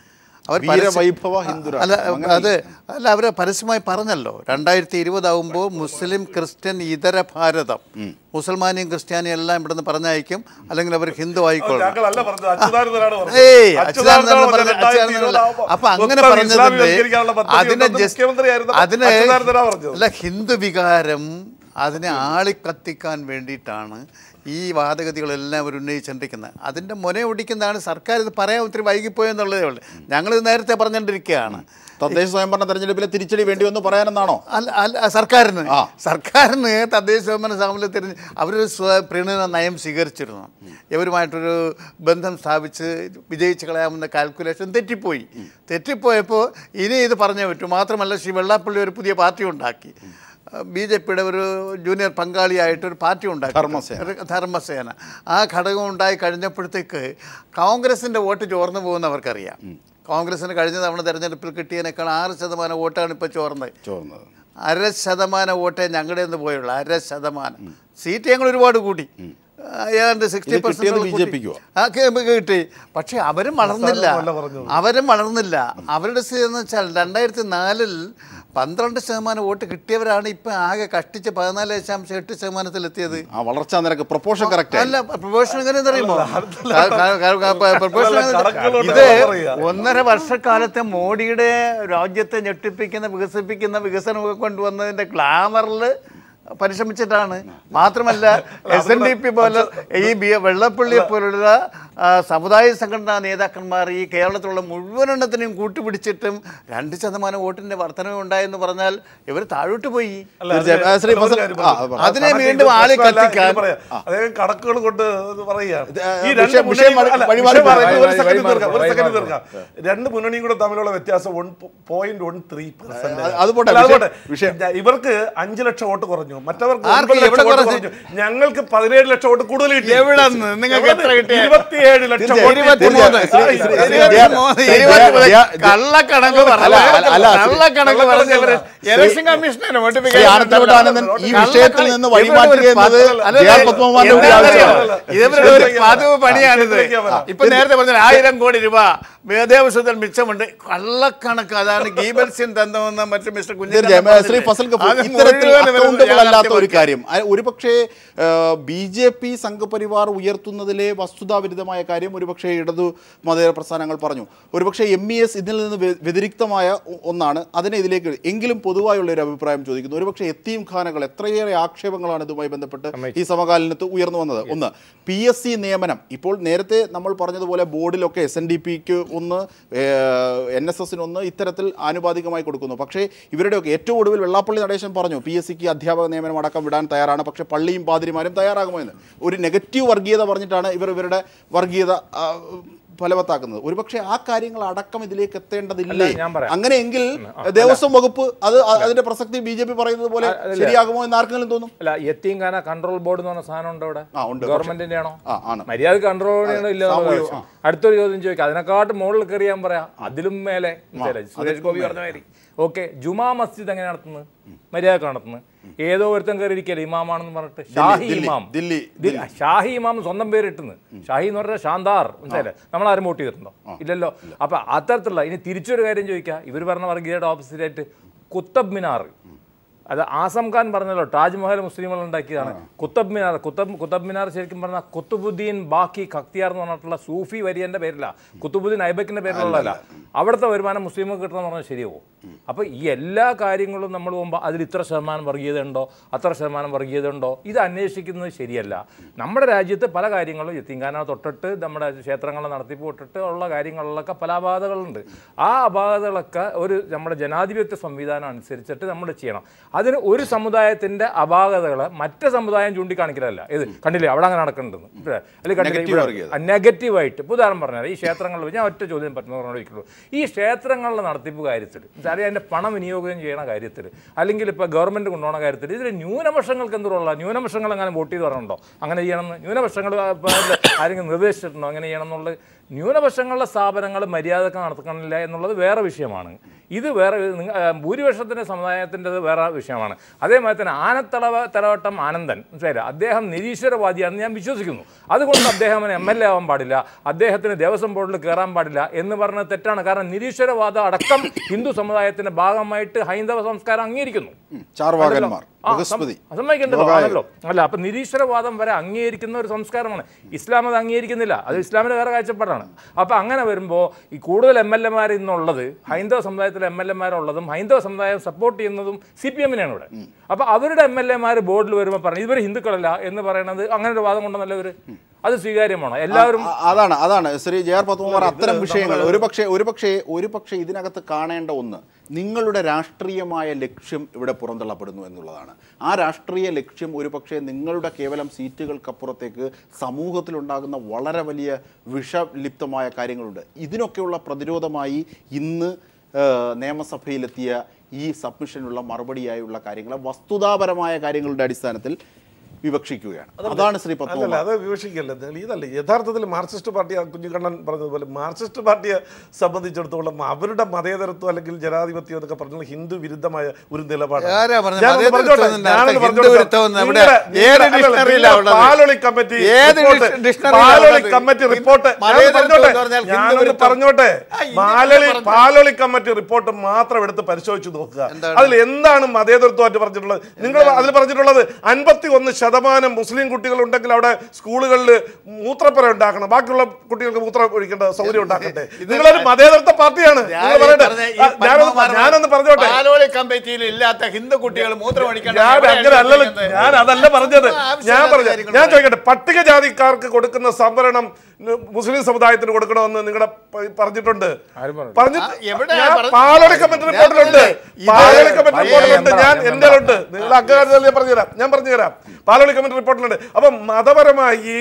അവർ വീരവൈഭവ ഹിന്ദു അല്ല അത് അല്ല അവർ പരസ്യമായി പറഞ്ഞല്ലോ രണ്ടായിരത്തി ഇരുപതാവുമ്പോൾ മുസ്ലിം ക്രിസ്ത്യൻ ഇതര ഭാരതം മുസൽമാനെയും ക്രിസ്ത്യാനിയും എല്ലാം ഇവിടുന്ന് പറഞ്ഞയക്കും അല്ലെങ്കിൽ അവർ ഹിന്ദു ആയിക്കോളും ഏയ് അച്യുതാനന്ദനാണ് പറഞ്ഞത് അപ്പൊ അങ്ങനെ പറഞ്ഞതിന്റെ അതിനെ അതിനെ അല്ല ഹിന്ദു വികാരം അതിനെ ആളിക്കത്തിക്കാൻ വേണ്ടിയിട്ടാണ് ഈ വാദഗതികളെല്ലാം അവർ ഉന്നയിച്ചുകൊണ്ടിരിക്കുന്നത് അതിൻ്റെ മുന ഒടിക്കുന്നതാണ് സർക്കാർ ഇത് പറയാൻ ഒത്തിരി വൈകിപ്പോയെന്നുള്ളതേ ഉള്ളൂ ഞങ്ങളിത് നേരത്തെ പറഞ്ഞുകൊണ്ടിരിക്കുകയാണ് തദ്ദേശ സ്വയംഭരണ തെരഞ്ഞെടുപ്പിലെ തിരിച്ചടി വേണ്ടി വന്ന് പറയാനെന്നാണോ അല്ല അല്ല സർക്കാരിന് സർക്കാരിന് തദ്ദേശ സ്വയംഭരണ സ്ഥാപനത്തിൽ തിരിഞ്ഞ് അവരൊരു പ്രീണന നയം സ്വീകരിച്ചിരുന്നു ഇവരുമായിട്ടൊരു ബന്ധം സ്ഥാപിച്ച് വിജയിച്ച് കളയാമെന്ന കാൽക്കുലേഷൻ തെറ്റിപ്പോയി തെറ്റിപ്പോയപ്പോൾ ഇനി ഇത് പറഞ്ഞേ പറ്റൂ മാത്രമല്ല ശ്രീ വെള്ളാപ്പള്ളി ഒരു പുതിയ പാർട്ടി ഉണ്ടാക്കി ബി ജെ പിയുടെ ഒരു ജൂനിയർ പങ്കാളിയായിട്ടൊരു പാർട്ടി ഉണ്ടായി ധർമ്മസേന ധർമ്മസേന ആ ഘടകം ഉണ്ടായി കഴിഞ്ഞപ്പോഴത്തേക്ക് കോൺഗ്രസിൻ്റെ വോട്ട് ചോർന്നു പോകുന്നവർക്കറിയാം കോൺഗ്രസിന് കഴിഞ്ഞ തവണ തെരഞ്ഞെടുപ്പിൽ കിട്ടിയതിനേക്കാൾ ആറ് ശതമാനം വോട്ടാണ് ഇപ്പോൾ ചോർന്നത് ചോർന്നത് അര ശതമാനം വോട്ടേ ഞങ്ങളുടെ നിന്ന് പോയുള്ളൂ അര ശതമാനം സീറ്റ് ഞങ്ങൾ ഒരുപാട് കൂടി ഏതാണ്ട് സിക്സ്റ്റി പെർസെന്റ് കിട്ടി പക്ഷെ അവരും വളർന്നില്ല അവരും വളർന്നില്ല അവരുടെ സ്ഥിതി എന്ന് വെച്ചാൽ രണ്ടായിരത്തി നാലിൽ പന്ത്രണ്ട് ശതമാനം വോട്ട് കിട്ടിയവരാണ് ഇപ്പൊ ആകെ കഷ്ടിച്ച് പതിനാല് ദശാംശം എട്ട് എത്തിയത് ആ വളർച്ചാ നിരക്ക് പ്രൊപ്പോഷൻ കറക്റ്റ് അല്ല പ്രൊപ്പോഷൻ എങ്ങനെ അറിയുമോ പ്രൊപ്പോഷൻ ഇത് ഒന്നര വർഷക്കാലത്തെ മോഡിയുടെ രാജ്യത്തെ ഞെട്ടിപ്പിക്കുന്ന വികസിപ്പിക്കുന്ന വികസനമൊക്കെ കൊണ്ടുവന്നതിന്റെ ക്ലാമറിൽ പരിശ്രമിച്ചിട്ടാണ് മാത്രമല്ല എസ് എൻ ഡി പി പോലെ ഈ വെള്ളപ്പള്ളിയെ പോലുള്ള സമുദായ സംഘടനാ നേതാക്കന്മാർ ഈ കേരളത്തിലുള്ള മുഴുവൻ എണ്ണത്തിനെയും കൂട്ടുപിടിച്ചിട്ടും രണ്ട് ശതമാനം വോട്ടിന്റെ വർധനവ് ഉണ്ടായെന്ന് പറഞ്ഞാൽ ഇവർ താഴോട്ട് പോയി അതിനെ വീണ്ടും ആളെ കത്തിക്കാൻ അദ്ദേഹം കണക്കുകൾ കൊണ്ട് രണ്ട് മുന്നണിയും കൂടെ തമ്മിലുള്ള വ്യത്യാസം പോയിന്റ് വൺ ത്രീ ഇവർക്ക് അഞ്ചു ലക്ഷം വോട്ട് കുറഞ്ഞു മറ്റവർക്ക് ഞങ്ങൾക്ക് പതിനേഴ് ലക്ഷം വോട്ട് കൂടുതൽ കിട്ടി നിങ്ങൾക്ക് എത്ര കിട്ടി ഇരുപത്തിയേഴ് ലക്ഷം കള്ളക്കണക്ക് കള്ളക്കണക്ക് ഇലക്ഷൻ ഈ വിഷയത്തിൽ നിന്ന് പണിയാണിത് ഇപ്പൊ നേരത്തെ പറഞ്ഞ ആയിരം കോടി രൂപ ദേവസ്വത്തിൽ മിച്ചമുണ്ട് കള്ളക്കണക്ക് അതാണ് ഗീബൽസിൻ തന്നമെന്ന് മറ്റു മിസ്റ്റർ ശ്രീ ഫസൽ അല്ലാത്ത ഒരു കാര്യം ഒരുപക്ഷെ ബി ജെ പി സംഘപരിവാർ ഉയർത്തുന്നതിലെ വസ്തുതാവിരുദ്ധമായ വ്യക്തമായ കാര്യം ഒരുപക്ഷേ ഇടതു മതേതര പ്രസ്ഥാനങ്ങൾ പറഞ്ഞു ഒരുപക്ഷെ എം ഇ e എസ് ഇതിൽ നിന്ന് വ്യതിരിക്തമായ ഒന്നാണ് അതിനെ ഇതിലേക്ക് എങ്കിലും പൊതുവായുള്ള ഒരു അഭിപ്രായം ചോദിക്കുന്നു ഒരുപക്ഷെ എത്തിയും ഖാനകൾ എത്രയേറെ ആക്ഷേപങ്ങളാണ് ഇതുമായി ബന്ധപ്പെട്ട് ഈ സമകാലീനത്ത് ഉയർന്നു വന്നത് ഒന്ന് പി എസ് സി നിയമനം ഇപ്പോൾ നേരത്തെ നമ്മൾ പറഞ്ഞതുപോലെ ബോർഡിലൊക്കെ എസ് എൻ ഡി പിക്ക് ഒന്ന് എൻ എസ് എസിന് ഒന്ന് ഇത്തരത്തിൽ ആനുപാതികമായി കൊടുക്കുന്നു പക്ഷേ ഇവരുടെയൊക്കെ ഏറ്റവും ഒടുവിൽ വെള്ളാപ്പള്ളി നടേശൻ പറഞ്ഞു പി എസ് സിക്ക് അധ്യാപക നിയമനം അടക്കം വിടാൻ തയ്യാറാണ് പക്ഷേ പള്ളിയും പാതിരിമാരും തയ്യാറാകുമോ എന്ന് ഒരു നെഗറ്റീവ് വർഗീയത പറഞ്ഞിട്ടാണ് ഇവർ ഇവരുടെ വർഗീയത ഫലവത്താക്കുന്നത് ഒരുപക്ഷെ ആ കാര്യങ്ങൾ അടക്കം ഇതിലേക്ക് എത്തേണ്ടതില്ലേ അങ്ങനെയെങ്കിൽ ദേവസ്വം വകുപ്പ് അത് അതിന്റെ പ്രസക്തി ബി ജെ പി പറയുന്നത് പോലെ ശരിയാകുമോ എന്ന് ആർക്കെങ്കിലും തോന്നും അല്ല എത്തിങ്കാന കൺട്രോൾ ബോർഡ് എന്ന് പറഞ്ഞ സാധനം ഉണ്ട് അവിടെ ഗവൺമെന്റിന്റെ ആണോ മര്യാദ കൺട്രോൾ ഇല്ല അടുത്തൊരു ചോദ്യം ചോദിക്കാം അതിനെക്കാട്ടും മുകളിൽ കയറിയാൻ പറയാ അതിലും മേലെ സുരേഷ് ഗോപി പറഞ്ഞ മാതിരി ഓക്കെ ജുമാ മസ്ജിദ് എങ്ങനെ നടത്തുന്നത് മര്യാദ നടത്തുന്നത് ഏതോ ഒരുത്തൻ കയറിയിരിക്കല്ലേ ഇമാമാണെന്ന് പറഞ്ഞിട്ട് ഷാഹി ഇമാം ദില്ലി ഷാഹി ഇമാം സ്വന്തം പേരിട്ടുന്ന് ഷാഹി എന്ന് പറഞ്ഞാൽ ഷാന്താർ മനസ്സിലെ നമ്മൾ ആരും വോട്ട് ചെയ്തിട്ടുണ്ടോ ഇല്ലല്ലോ അപ്പൊ അത്തരത്തിലുള്ള ഇനി തിരിച്ചൊരു കാര്യം ചോദിക്കുക ഇവർ പറഞ്ഞ വർഗീയയുടെ ഓപ്പോസിറ്റ് ആയിട്ട് കുത്തബ് മിനാർ അത് ആസം ഖാൻ പറഞ്ഞല്ലോ താജ്മഹൽ മുസ്ലിങ്ങൾ ഉണ്ടാക്കിയതാണ് കുത്തബ് മിനാർ കുത്തബ് കുത്തബ് മിനാർ ശരിക്കും പറഞ്ഞാൽ കുത്തുബുദ്ദീൻ ബാക്കി ഖക്തിയാർ എന്ന് പറഞ്ഞിട്ടുള്ള സൂഫി വരിയന്റെ പേരില്ല കുത്തുബുദ്ദീൻ ഐബക്കിന്റെ പേരിലുള്ളതല്ല അവിടുത്തെ വരുമാനം കിട്ടണം എന്ന് പറഞ്ഞാൽ ശരിയാവും അപ്പോൾ ഈ എല്ലാ കാര്യങ്ങളും നമ്മൾ പോകുമ്പോൾ അതിൽ ഇത്ര ശതമാനം വർഗീയത ഉണ്ടോ അത്ര ശതമാനം വർഗീയത ഉണ്ടോ ഇത് അന്വേഷിക്കുന്നത് ശരിയല്ല നമ്മുടെ രാജ്യത്ത് പല കാര്യങ്ങളും യത്തിങ്കാന തൊട്ടിട്ട് നമ്മുടെ ക്ഷേത്രങ്ങൾ നടത്തിപ്പ് തൊട്ടിട്ട് ഉള്ള കാര്യങ്ങളിലൊക്കെ പല അപാധകളുണ്ട് ആ അപാധകളൊക്കെ ഒരു നമ്മുടെ ജനാധിപത്യ സംവിധാനം അനുസരിച്ചിട്ട് നമ്മൾ ചെയ്യണം അതിന് ഒരു സമുദായത്തിന്റെ അപാകതകള് മറ്റേ സമുദായം ചൂണ്ടിക്കാണിക്കലല്ല ഇത് കണ്ടില്ലേ അവിടെ അങ്ങനെ നടക്കുന്നുണ്ടെന്ന് കണ്ടില്ലേ നെഗറ്റീവായിട്ട് ഉദാഹരണം പറഞ്ഞാൽ ഈ ക്ഷേത്രങ്ങളിൽ ഞാൻ ഒറ്റ ചോദ്യം പറ്റുന്നു ഈ ക്ഷേത്രങ്ങളുടെ നടത്തിപ്പ് കാര്യത്തിൽ അല്ലെങ്കിൽ പണം വിനിയോഗം ചെയ്യണ കാര്യത്തിൽ അല്ലെങ്കിൽ ഇപ്പൊ ഗവൺമെന്റ് കൊണ്ടുപോകുന്ന കാര്യത്തിൽ ഇതിൽ ന്യൂനപക്ഷങ്ങൾക്ക് എന്തുള്ള ന്യൂനപക്ഷങ്ങൾ അങ്ങനെ വോട്ട് ചെയ്ത് പറഞ്ഞിട്ടുണ്ടോ അങ്ങനെ ചെയ്യണമെന്ന് ന്യൂനപക്ഷങ്ങൾ ആരെങ്കിലും നിർദ്ദേശിച്ചിട്ടുണ്ടോ അങ്ങനെ ചെയ്യണം എന്നുള്ളത് ന്യൂനപക്ഷങ്ങളുടെ സ്ഥാപനങ്ങൾ മര്യാദക്ക് നടത്തണില്ല എന്നുള്ളത് വേറെ വിഷയമാണ് ഇത് വേറെ ഭൂരിപക്ഷത്തിൻ്റെ സമുദായത്തിൻ്റെത് വേറെ വിഷയമാണ് അതേമാതിരി തന്നെ ആനത്തളവ തലവട്ടം ആനന്ദൻ ശരി അദ്ദേഹം നിരീശ്വരവാദിയാണെന്ന് ഞാൻ വിശ്വസിക്കുന്നു അതുകൊണ്ട് അദ്ദേഹം എം എൽ എ ആവാൻ പാടില്ല അദ്ദേഹത്തിന് ദേവസ്വം ബോർഡിൽ കയറാൻ പാടില്ല എന്ന് പറഞ്ഞത് തെറ്റാണ് കാരണം നിരീശ്വരവാദം അടക്കം ഹിന്ദു സമുദായത്തിൻ്റെ ഭാഗമായിട്ട് ഹൈന്ദവ സംസ്കാരം അംഗീകരിക്കുന്നു ചാർവാകന്മാർ സമ്മതിക്കേണ്ടതോ ആണല്ലോ അല്ല അപ്പൊ നിരീശ്വരവാദം വരെ അംഗീകരിക്കുന്ന ഒരു സംസ്കാരമാണ് ഇസ്ലാം അത് അംഗീകരിക്കുന്നില്ല അത് ഇസ്ലാമിന്റെ വേറെ കാഴ്ചപ്പാടാണ് അപ്പൊ അങ്ങനെ വരുമ്പോ ഈ കൂടുതൽ എം എൽ എമാർ ഇന്നുള്ളത് ഹൈന്ദവ സമുദായത്തിലെ എം എൽ എമാരുള്ളതും ഹൈന്ദവ സമുദായം സപ്പോർട്ട് ചെയ്യുന്നതും സി പി എമ്മിനാണ് ഇവിടെ അപ്പൊ അവരുടെ എം എൽ എമാർ ബോർഡിൽ വരുമ്പോൾ പറഞ്ഞു ഇവർ ഹിന്ദുക്കളല്ല എന്ന് പറയുന്നത് അങ്ങനെ ഒരു വാദം കൊണ്ടെന്നല്ല ഇവർ അത് സ്വീകാര്യമാണോ എല്ലാവരും അതാണ് അതാണ് ശ്രീ ജെ ആർ പത്മകുമാർ അത്തരം വിഷയങ്ങൾ ഒരു ഒരു പക്ഷേ പക്ഷേ ഒരു പക്ഷേ ഇതിനകത്ത് കാണേണ്ട ഒന്ന് നിങ്ങളുടെ രാഷ്ട്രീയമായ ലക്ഷ്യം ഇവിടെ പുറന്തള്ളപ്പെടുന്നു എന്നുള്ളതാണ് ആ രാഷ്ട്രീയ ലക്ഷ്യം ഒരു പക്ഷേ നിങ്ങളുടെ കേവലം സീറ്റുകൾക്കപ്പുറത്തേക്ക് സമൂഹത്തിലുണ്ടാകുന്ന വളരെ വലിയ വിഷലിപ്തമായ കാര്യങ്ങളുണ്ട് ഇതിനൊക്കെയുള്ള പ്രതിരോധമായി ഇന്ന് നിയമസഭയിലെത്തിയ ഈ സബ്മിഷനുള്ള മറുപടിയായുള്ള കാര്യങ്ങൾ വസ്തുതാപരമായ കാര്യങ്ങളുടെ അടിസ്ഥാനത്തിൽ വിവക്ഷിക്കുകയാണ് അതാണ് ശ്രീ അല്ല അത് വിവക്ഷിക്കല്ല ഇതല്ല യഥാർത്ഥത്തിൽ മാർക്സിസ്റ്റ് പാർട്ടി കുഞ്ഞുകണ്ണൻ പറഞ്ഞതുപോലെ മാർക്സിസ്റ്റ് പാർട്ടിയെ സംബന്ധിച്ചിടത്തോളം അവരുടെ മതേതരത്വം അല്ലെങ്കിൽ ജനാധിപത്യം എന്നൊക്കെ പറഞ്ഞാൽ ഹിന്ദു വിരുദ്ധമായ ഒരു നിലപാട് പറഞ്ഞോട്ടെ പാലൊളി കമ്മിറ്റി റിപ്പോർട്ട് മാത്രം എടുത്ത് പരിശോധിച്ചു നോക്കുക അതിൽ എന്താണ് മതേതരത്വമായിട്ട് പറഞ്ഞിട്ടുള്ളത് നിങ്ങൾ അതിൽ പറഞ്ഞിട്ടുള്ളത് അൻപത്തി ഒന്ന് ശതമാനം മുസ്ലിം കുട്ടികളുണ്ടെങ്കിൽ അവിടെ സ്കൂളുകളിൽ മൂത്രപ്പുര ഉണ്ടാക്കണം ബാക്കിയുള്ള കുട്ടികൾക്ക് മൂത്രം ഒഴിക്കേണ്ട സൗകര്യം ഉണ്ടാക്കട്ടെ നിങ്ങളൊരു മതേതരത്വ പാർട്ടിയാണ് ഞാനൊന്ന് പറഞ്ഞോട്ടെ ഹിന്ദു കുട്ടികൾ മൂത്രം ഞാൻ അതല്ല പറഞ്ഞത് ഞാൻ പറഞ്ഞു ഞാൻ ചോദിക്കട്ടെ പട്ടികജാതിക്കാർക്ക് കൊടുക്കുന്ന സംവരണം മുസ്ലിം സമുദായത്തിന് കൊടുക്കണമെന്ന് നിങ്ങളുടെ പറഞ്ഞിട്ടുണ്ട് പാലടി കമ്മിറ്റി റിപ്പോർട്ടിലുണ്ട് പാലടി കമ്മിറ്റി റിപ്പോർട്ടിലുണ്ട് ഞാൻ എന്റെ ഉണ്ട് നിങ്ങളുടെ അക്കാര്യത്തിൽ ഞാൻ പറഞ്ഞുതരാം ഞാൻ പറഞ്ഞുതരാം പാലടി കമ്മിറ്റി റിപ്പോർട്ടിലുണ്ട് അപ്പം മതപരമായി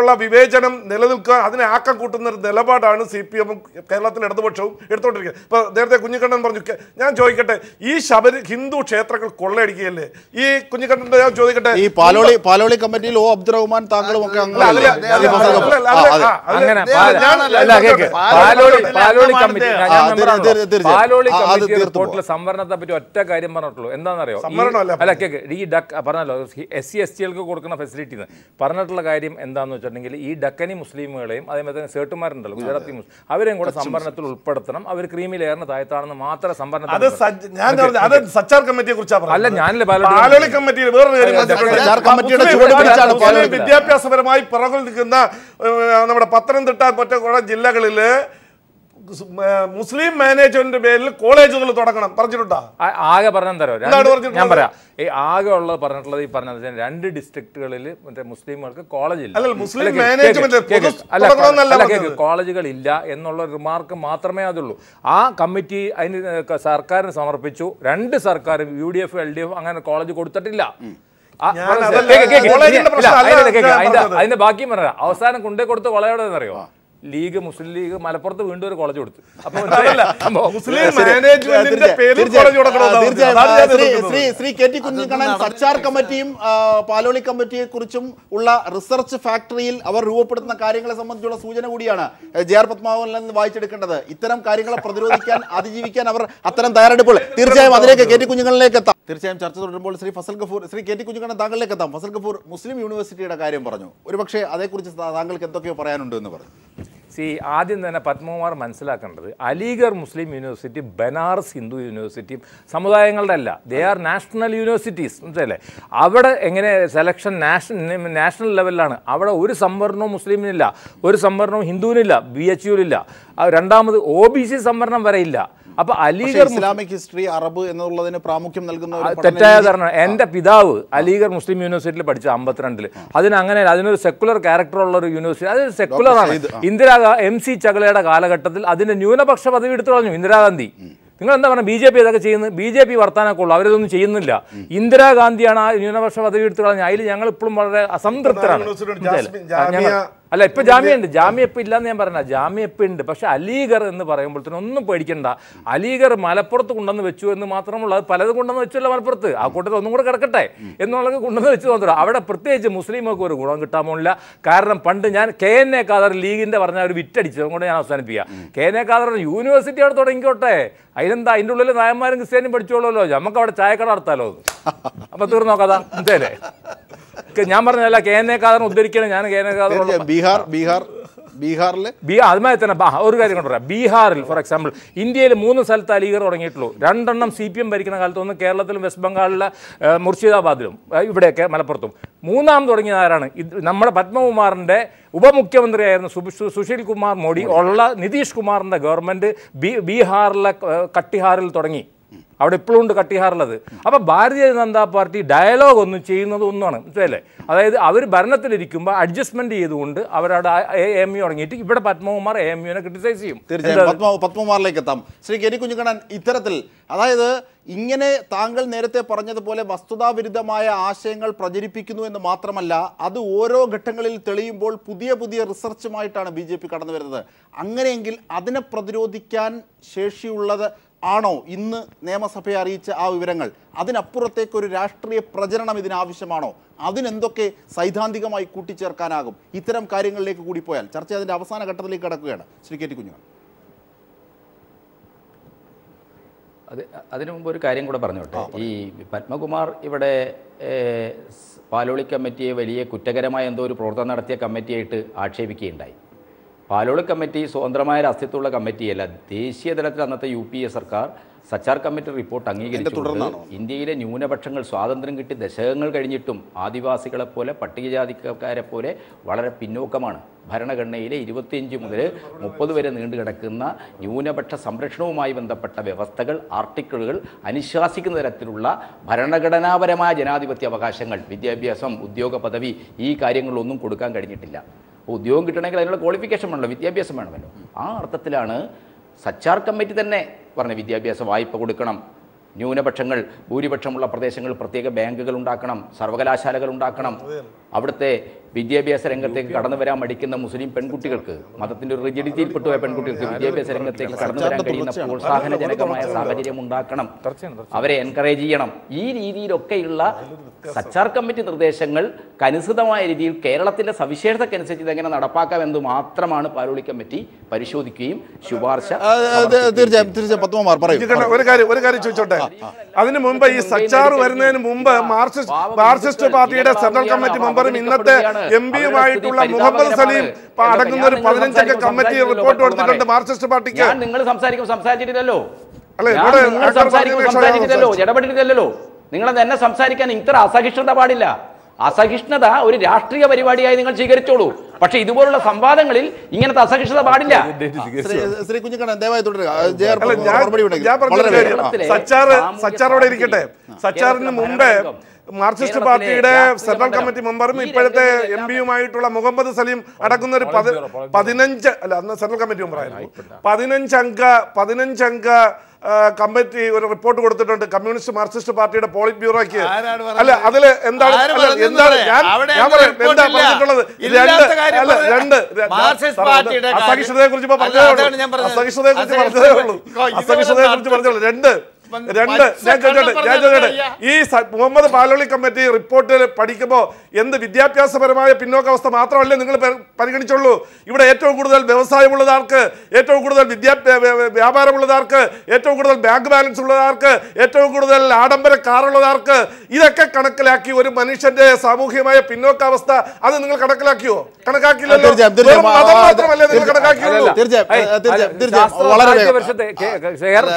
ഉള്ള വിവേചനം നിലനിൽക്കുക അതിനെ ആക്കം കൂട്ടുന്ന ഒരു നിലപാടാണ് സി പി എമ്മും കേരളത്തിൽ ഇടതുപക്ഷവും എടുത്തുകൊണ്ടിരിക്കുന്നത് ഇപ്പൊ നേരത്തെ കുഞ്ഞിക്കണ്ണൻ പറഞ്ഞു ഞാൻ ചോദിക്കട്ടെ ഈ ശബരി ഹിന്ദു ക്ഷേത്രങ്ങൾ കൊള്ളയടിക്കുകയല്ലേ ഈ കുഞ്ഞിക്കണ്ണൻ ഞാൻ ചോദിക്കട്ടെ ഈ പാലോളി പാലോളി കമ്മിറ്റിയിൽ ഓ അബ്ദുറഹ്മാൻ താങ്കളും ഒക്കെ അങ്ങനെ പാലോളി പാലോളി കമ്മിറ്റി പാലോളി കമ്മിറ്റി സംവരണത്തെ പറ്റി ഒറ്റ കാര്യം പറഞ്ഞിട്ടുള്ളൂ എന്താണെന്നറിയോ അല്ല കേക്ക് ഈ ഡക്ക് പറഞ്ഞല്ലോ എസ് സി എസ് ടികൾക്ക് കൊടുക്കുന്ന ഫെസിലിറ്റി പറഞ്ഞിട്ടുള്ള കാര്യം എന്താന്ന് വെച്ചിട്ടുണ്ടെങ്കിൽ ഈ ഡക്കനി മുസ്ലിമുകളെയും അതേപോലെ തന്നെ സേട്ടുമാരുണ്ടല്ലോ ഗുജറാത്തി മുസ്ലിം അവരെയും കൂടെ സംവരണത്തിൽ ഉൾപ്പെടുത്തണം അവർ ക്രീമിൽ ലെയറിന് താഴ്ത്താണെന്ന് മാത്രം സംവരണത്തിൽ അല്ല പാലോളി കമ്മിറ്റിയിൽ കാര്യം വിദ്യാഭ്യാസപരമായി പിറകിൽ നിൽക്കുന്ന നമ്മുടെ പത്തനംതിട്ട മറ്റു കുറെ ജില്ലകളിൽ മുസ്ലിം മാനേജ്മെന്റിന്റെ പേരിൽ കോളേജുകൾ തുടങ്ങണം പറഞ്ഞിട്ടുണ്ടോ ആകെ പറഞ്ഞു ഞാൻ പറയാം ഈ ആകെ ഉള്ളത് പറഞ്ഞിട്ടുള്ളത് ഈ പറഞ്ഞത് രണ്ട് ഡിസ്ട്രിക്റ്റുകളിൽ മറ്റേ മുസ്ലിംകൾക്ക് കോളേജ് ഇല്ല മുസ്ലിം മാനേജ്മെന്റ് കോളേജുകൾ ഇല്ല എന്നുള്ള റിമാർക്ക് മാത്രമേ അതുള്ളൂ ആ കമ്മിറ്റി അതിന് സർക്കാരിന് സമർപ്പിച്ചു രണ്ട് സർക്കാരും U D F L D F അങ്ങനെ കോളേജ് കൊടുത്തിട്ടില്ല അതിന്റെ ബാക്കിയും പറഞ്ഞ അവസാനം കൊണ്ടേ കൊടുത്ത് കൊളയോടെ അറിയോ ലീഗ് മുസ്ലിം ലീഗ് മലപ്പുറത്ത് വീണ്ടും ഒരു കോളേജ് കൊടുത്തു [laughs] മുസ്ലിം മാനേജ്മെന്റിന്റെ പേരിൽ ശ്രീ ശ്രീ കമ്മിറ്റിയും പാലോളി കമ്മിറ്റിയെ കുറിച്ചും ഉള്ള റിസർച്ച് ഫാക്ടറിയിൽ അവർ രൂപപ്പെടുത്തുന്ന കാര്യങ്ങളെ സംബന്ധിച്ചുള്ള സൂചന കൂടിയാണ് ജെ ആർ പത്മാവനിൽ നിന്ന് വായിച്ചെടുക്കേണ്ടത് ഇത്തരം കാര്യങ്ങളെ പ്രതിരോധിക്കാൻ [laughs] അതിജീവിക്കാൻ അവർ അത്തരം തയ്യാറെടുപ്പുകൾ തീർച്ചയായും അതിലേക്ക് കെ ടി കുഞ്ഞുങ്ങളിലേക്ക് എത്താം തീർച്ചയായും ചർച്ച തുടരുമ്പോൾ ശ്രീ ഫസൽ ഗഫൂർ ശ്രീ കെ ടി കുഞ്ഞുങ്ങളെ താങ്കളിലേക്ക് എത്താം ഫസൽ ഗഫൂർ മുസ്ലിം യൂണിവേഴ്സിറ്റിയുടെ കാര്യം പറഞ്ഞു ഒരുപക്ഷെ അതേക്കുറിച്ച് താങ്കൾക്ക് എന്തൊക്കെയോ പറയാനുണ്ട് എന്ന് പറഞ്ഞു സി ആദ്യം തന്നെ പത്മകുമാർ മനസ്സിലാക്കേണ്ടത് അലിഗർ മുസ്ലിം യൂണിവേഴ്സിറ്റി ബനാറസ് ഹിന്ദു യൂണിവേഴ്സിറ്റിയും സമുദായങ്ങളുടെ അല്ല ദേ ആർ നാഷണൽ യൂണിവേഴ്സിറ്റീസ് മനസ്സിലല്ലേ അവിടെ എങ്ങനെ സെലക്ഷൻ നാഷണൽ നാഷണൽ ലെവലിലാണ് അവിടെ ഒരു സംവരണവും മുസ്ലിമിനില്ല ഒരു സംവരണവും ഹിന്ദുവിനില്ല ബി എച്ച് യുവിലില്ല രണ്ടാമത് ഒ ബി സി സംവരണം വരെയില്ല അപ്പൊ അലിഗർ ഇസ്ലാമിക് ഹിസ്റ്ററി അറബ് എന്നുള്ളതിന് പ്രാമുഖ്യം നൽകുന്ന തെറ്റായ ധാരണ എന്റെ പിതാവ് അലിഗർ മുസ്ലിം യൂണിവേഴ്സിറ്റിയിൽ പഠിച്ചു അമ്പത്തിരണ്ടിൽ അതിന് അങ്ങനെ അതിനൊരു സെക്കുലർ ക്യാരക്ടർ ഉള്ള ഒരു യൂണിവേഴ്സിറ്റി അത് ആണ് ഇന്ദിരാ എം സി ചകലയുടെ കാലഘട്ടത്തിൽ അതിന്റെ ന്യൂനപക്ഷ പദവി എടുത്തു കളഞ്ഞു ഇന്ദിരാഗാന്ധി നിങ്ങൾ എന്താ പറയുക ബി ജെ പി ഇതൊക്കെ ചെയ്യുന്നത് ബി ജെ പി വർത്താനൊക്കെ ഉള്ളൂ അവരിതൊന്നും ചെയ്യുന്നില്ല ഇന്ദിരാഗാന്ധിയാണ് ആ ന്യൂനപക്ഷ പദവി എടുത്തു പറഞ്ഞത് അതിൽ ഞങ്ങൾ ഇപ്പോഴും വളരെ അസംതൃപ്തരാണ് അല്ല ഇപ്പൊ ജാമ്യമുണ്ട് ജാമ്യം ഇപ്പൊ ഇല്ലാന്ന് ഞാൻ പറഞ്ഞ ജാമ്യം ഇപ്പൊ ഉണ്ട് പക്ഷെ അലീഗർ എന്ന് പറയുമ്പോൾ തന്നെ ഒന്നും പേടിക്കണ്ട അലീഗർ മലപ്പുറത്ത് കൊണ്ടുവന്ന് വെച്ചു എന്ന് മാത്രമുള്ള പലതും കൊണ്ടുവന്ന് വെച്ചല്ലോ മലപ്പുറത്ത് ആ കൂട്ടത്തിൽ ഒന്നും കൂടെ കിടക്കട്ടെ എന്നുള്ളത് കൊണ്ടുവന്ന് വെച്ച് തോന്നുന്നു അവിടെ പ്രത്യേകിച്ച് ഒക്കെ ഒരു ഗുണം കിട്ടാമോല്ല കാരണം പണ്ട് ഞാൻ കെ എൻ എ കാദർ ലീഗിന്റെ പറഞ്ഞ ഒരു വിറ്റടിച്ചു അതുകൊണ്ട് ഞാൻ അവസാനിപ്പിക്കുക K N A Khader university അവിടെ തുടങ്ങിക്കോട്ടെ അതിനെന്താ അതിൻ്റെ ഉള്ളിൽ നായന്മാരും ക്രിസ്ത്യാനും പഠിച്ചോളൂല്ലോ നമുക്ക് അവിടെ ചായക്കട നടത്താലോ അപ്പൊ തീർന്നോ കഥ അതെ ഞാൻ പറഞ്ഞല്ല കെ എൻ എ ഉദ്ധരിക്കണം ഞാൻ K N A Khader Bihar Bihar ബീഹാറിൽ ബീഹാർ അതുമായി തന്നെ ഒരു കാര്യം കൊണ്ട് പറയാം ബീഹാറിൽ ഫോർ എക്സാമ്പിൾ ഇന്ത്യയിൽ മൂന്ന് സ്ഥലത്ത് അലീഗർ തുടങ്ങിയിട്ടുള്ളൂ രണ്ടെണ്ണം സി പി എം ഭരിക്കുന്ന കാലത്ത് ഒന്ന് കേരളത്തിലും വെസ്റ്റ് ബംഗാളിലെ മുർഷിദാബാദിലും ഇവിടെയൊക്കെ മലപ്പുറത്തും മൂന്നാം തുടങ്ങിയത് ആരാണ് നമ്മുടെ പത്മകുമാറിൻ്റെ ഉപമുഖ്യമന്ത്രിയായിരുന്ന സുശീൽ കുമാർ മോഡി ഉള്ള നിതീഷ് കുമാറിൻ്റെ ഗവൺമെൻറ് ബീഹാറിലെ കട്ടിഹാറിൽ തുടങ്ങി അവിടെ ഇപ്പോഴും ഉണ്ട് കട്ടിഹാറുള്ളത് അപ്പോൾ ഭാരതീയ ജനതാ പാർട്ടി ഡയലോഗ് ഒന്നും ചെയ്യുന്നത് ഒന്നാണ് മനസ്സിലല്ലേ അതായത് അവർ ഭരണത്തിലിരിക്കുമ്പോൾ അഡ്ജസ്റ്റ്മെന്റ് ചെയ്തുകൊണ്ട് അവരവിടെ എ എം യു തുടങ്ങിയിട്ട് ഇവിടെ പത്മകുമാർ എ എം യുനെ ക്രിട്ടിസൈസ് ചെയ്യും തീർച്ചയായും പത്മകുമാറിലേക്ക് എത്താം ശ്രീ കെ കുഞ്ഞുകണ്ണൻ ഇത്തരത്തിൽ അതായത് ഇങ്ങനെ താങ്കൾ നേരത്തെ പറഞ്ഞതുപോലെ വസ്തുതാവിരുദ്ധമായ ആശയങ്ങൾ പ്രചരിപ്പിക്കുന്നു എന്ന് മാത്രമല്ല അത് ഓരോ ഘട്ടങ്ങളിൽ തെളിയുമ്പോൾ പുതിയ പുതിയ റിസർച്ചുമായിട്ടാണ് ബി ജെ പി കടന്നു വരുന്നത് അങ്ങനെയെങ്കിൽ അതിനെ പ്രതിരോധിക്കാൻ ശേഷിയുള്ളത് ആണോ ഇന്ന് നിയമസഭയെ അറിയിച്ച ആ വിവരങ്ങൾ അതിനപ്പുറത്തേക്കൊരു രാഷ്ട്രീയ പ്രചരണം ഇതിനാവശ്യമാണോ അതിനെന്തൊക്കെ സൈദ്ധാന്തികമായി കൂട്ടിച്ചേർക്കാനാകും ഇത്തരം കാര്യങ്ങളിലേക്ക് കൂടി പോയാൽ ചർച്ച അതിൻ്റെ അവസാന ഘട്ടത്തിലേക്ക് കടക്കുകയാണ് ശ്രീ കെ ടി കുഞ്ഞു അതെ അതിനു മുമ്പ് ഒരു കാര്യം കൂടെ കേട്ടോ ഈ പത്മകുമാർ ഇവിടെ പാലോളി കമ്മിറ്റിയെ വലിയ കുറ്റകരമായ എന്തോ ഒരു പ്രവർത്തനം നടത്തിയ കമ്മിറ്റിയായിട്ട് ആക്ഷേപിക്കുകയുണ്ടായി പാലോളി കമ്മിറ്റി സ്വതന്ത്രമായ ഒരു അസ്തിത്വമുള്ള കമ്മിറ്റിയല്ല ദേശീയ തലത്തിൽ അന്നത്തെ യു പി എ സർക്കാർ സച്ചാർ കമ്മിറ്റി റിപ്പോർട്ട് അംഗീകരിച്ചു ഇന്ത്യയിലെ ന്യൂനപക്ഷങ്ങൾ സ്വാതന്ത്ര്യം കിട്ടി ദശകങ്ങൾ കഴിഞ്ഞിട്ടും ആദിവാസികളെ പോലെ പട്ടികജാതിക്കാരെ പോലെ വളരെ പിന്നോക്കമാണ് ഭരണഘടനയിലെ ഇരുപത്തിയഞ്ച് മുതൽ മുപ്പത് വരെ നീണ്ടു കിടക്കുന്ന ന്യൂനപക്ഷ സംരക്ഷണവുമായി ബന്ധപ്പെട്ട വ്യവസ്ഥകൾ ആർട്ടിക്കിളുകൾ അനുശാസിക്കുന്ന തരത്തിലുള്ള ഭരണഘടനാപരമായ ജനാധിപത്യ അവകാശങ്ങൾ വിദ്യാഭ്യാസം ഉദ്യോഗ പദവി ഈ കാര്യങ്ങളൊന്നും കൊടുക്കാൻ കഴിഞ്ഞിട്ടില്ല അപ്പോൾ ഉദ്യോഗം കിട്ടണമെങ്കിൽ അതിനുള്ള ക്വാളിഫിക്കേഷൻ വേണമല്ലോ വിദ്യാഭ്യാസം വേണമല്ലോ ആ അർത്ഥത്തിലാണ് സച്ചാർ കമ്മിറ്റി തന്നെ പറഞ്ഞ വിദ്യാഭ്യാസ വായ്പ കൊടുക്കണം ന്യൂനപക്ഷങ്ങൾ ഭൂരിപക്ഷമുള്ള പ്രദേശങ്ങളിൽ പ്രത്യേക ബാങ്കുകൾ ഉണ്ടാക്കണം സർവകലാശാലകൾ ഉണ്ടാക്കണം അവിടുത്തെ വിദ്യാഭ്യാസ രംഗത്തേക്ക് കടന്നു വരാൻ മടിക്കുന്ന മുസ്ലിം പെൺകുട്ടികൾക്ക് മതത്തിന്റെ ഒരു പോയ പെൺകുട്ടികൾക്ക് വിദ്യാഭ്യാസ രംഗത്തേക്ക് കടന്നു വരാൻ കഴിയുന്ന പ്രോത്സാഹനജനകമായ സാഹചര്യം ഉണ്ടാക്കണം അവരെ എൻകറേജ് ചെയ്യണം ഈ രീതിയിലൊക്കെയുള്ള സച്ചാർ കമ്മിറ്റി നിർദ്ദേശങ്ങൾക്കനുസൃതമായ രീതിയിൽ കേരളത്തിന്റെ സവിശേഷതക്കനുസരിച്ച് ഇതെങ്ങനെ നടപ്പാക്കാം എന്ന് മാത്രമാണ് പാലോളി കമ്മിറ്റി പരിശോധിക്കുകയും ശുപാർശ തീർച്ചയായും ഒരു കാര്യം ഒരു കാര്യം ചോദിച്ചോട്ടെ അതിനു മുമ്പ് ഈ സച്ചാർ വരുന്നതിന് മുമ്പ് മാർക്സിസ്റ്റ് പാർട്ടിയുടെ സെൻട്രൽ കമ്മിറ്റി മെമ്പറും ഇന്നത്തെ എം പിയുമായിട്ടുള്ള മുഹമ്മദ് സലീം അടങ്ങുന്ന ഒരു പതിനഞ്ചംഗ കമ്മിറ്റി റിപ്പോർട്ട് കൊടുത്തിട്ടുണ്ട് മാർക്സിസ്റ്റ് പാർട്ടിക്ക് നിങ്ങൾ സംസാരിക്കും സംസാരിച്ചിട്ടില്ലല്ലോ അല്ലെ സംസാരിക്കുന്നില്ലല്ലോ ഇടപെട്ടിട്ടില്ലല്ലോ നിങ്ങൾ എന്നെ സംസാരിക്കാൻ ഇത്ര അസഹിഷ്ണുത പാടില്ല അസഹിഷ്ണുത ഒരു രാഷ്ട്രീയ പരിപാടിയായി നിങ്ങൾ സ്വീകരിച്ചോളൂ പക്ഷെ ഇതുപോലുള്ള സംവാദങ്ങളിൽ ഇങ്ങനത്തെ അസഹിഷ്ണുത പാടില്ല ശ്രീ സച്ചാർ സച്ചാറോടെ ഇരിക്കട്ടെ സച്ചാറിന് മുമ്പേ മാർക്സിസ്റ്റ് പാർട്ടിയുടെ സെൻട്രൽ കമ്മിറ്റി മെമ്പറും ഇപ്പോഴത്തെ എം പിയുമായിട്ടുള്ള മുഹമ്മദ് സലീം അടക്കുന്ന ഒരു പതിനഞ്ച് അല്ല അന്ന് സെൻട്രൽ കമ്മിറ്റി മെമ്പറായിരുന്നു പതിനഞ്ചംഗ പതിനഞ്ചംഗ കമ്മിറ്റി ഒരു റിപ്പോർട്ട് കൊടുത്തിട്ടുണ്ട് കമ്മ്യൂണിസ്റ്റ് മാർക്സിസ്റ്റ് പാർട്ടിയുടെ പോളിറ്റ് ബ്യൂറോയ്ക്ക് അല്ല അതില് എന്താണ് എന്താണ് ഞാൻ എന്താ പറഞ്ഞിട്ടുള്ളത് രണ്ട് അല്ല രണ്ട് അസഹിഷ്ണുതയെ കുറിച്ച് പറഞ്ഞതേ ഉള്ളൂ അസഹിഷ്ണുതയെ കുറിച്ച് പറഞ്ഞതേ ഉള്ളൂ അസഹിഷ്ണുതയെ കുറിച്ച് പറഞ്ഞോളൂ രണ്ട് രണ്ട് ഞാൻ ചോദിച്ചോട്ടെ ഞാൻ ചോദിച്ചോട്ടെ ഈ മുഹമ്മദ് പാലോളി കമ്മിറ്റി റിപ്പോർട്ടിൽ പഠിക്കുമ്പോൾ എന്ത് വിദ്യാഭ്യാസപരമായ പിന്നോക്കാവസ്ഥ മാത്രമല്ലേ നിങ്ങൾ പരിഗണിച്ചുള്ളൂ ഇവിടെ ഏറ്റവും കൂടുതൽ വ്യവസായമുള്ളതാർക്ക് ഏറ്റവും കൂടുതൽ വിദ്യാഭ്യാ വ്യാപാരമുള്ളതാർക്ക് ഏറ്റവും കൂടുതൽ ബാങ്ക് ബാലൻസ് ഉള്ളതാർക്ക് ഏറ്റവും കൂടുതൽ ആഡംബര കാറുള്ളതാർക്ക് ഇതൊക്കെ കണക്കിലാക്കി ഒരു മനുഷ്യന്റെ സാമൂഹികമായ പിന്നോക്കാവസ്ഥ അത് നിങ്ങൾ കണക്കിലാക്കിയോ കണക്കാക്കിയില്ലല്ലോ വളരെ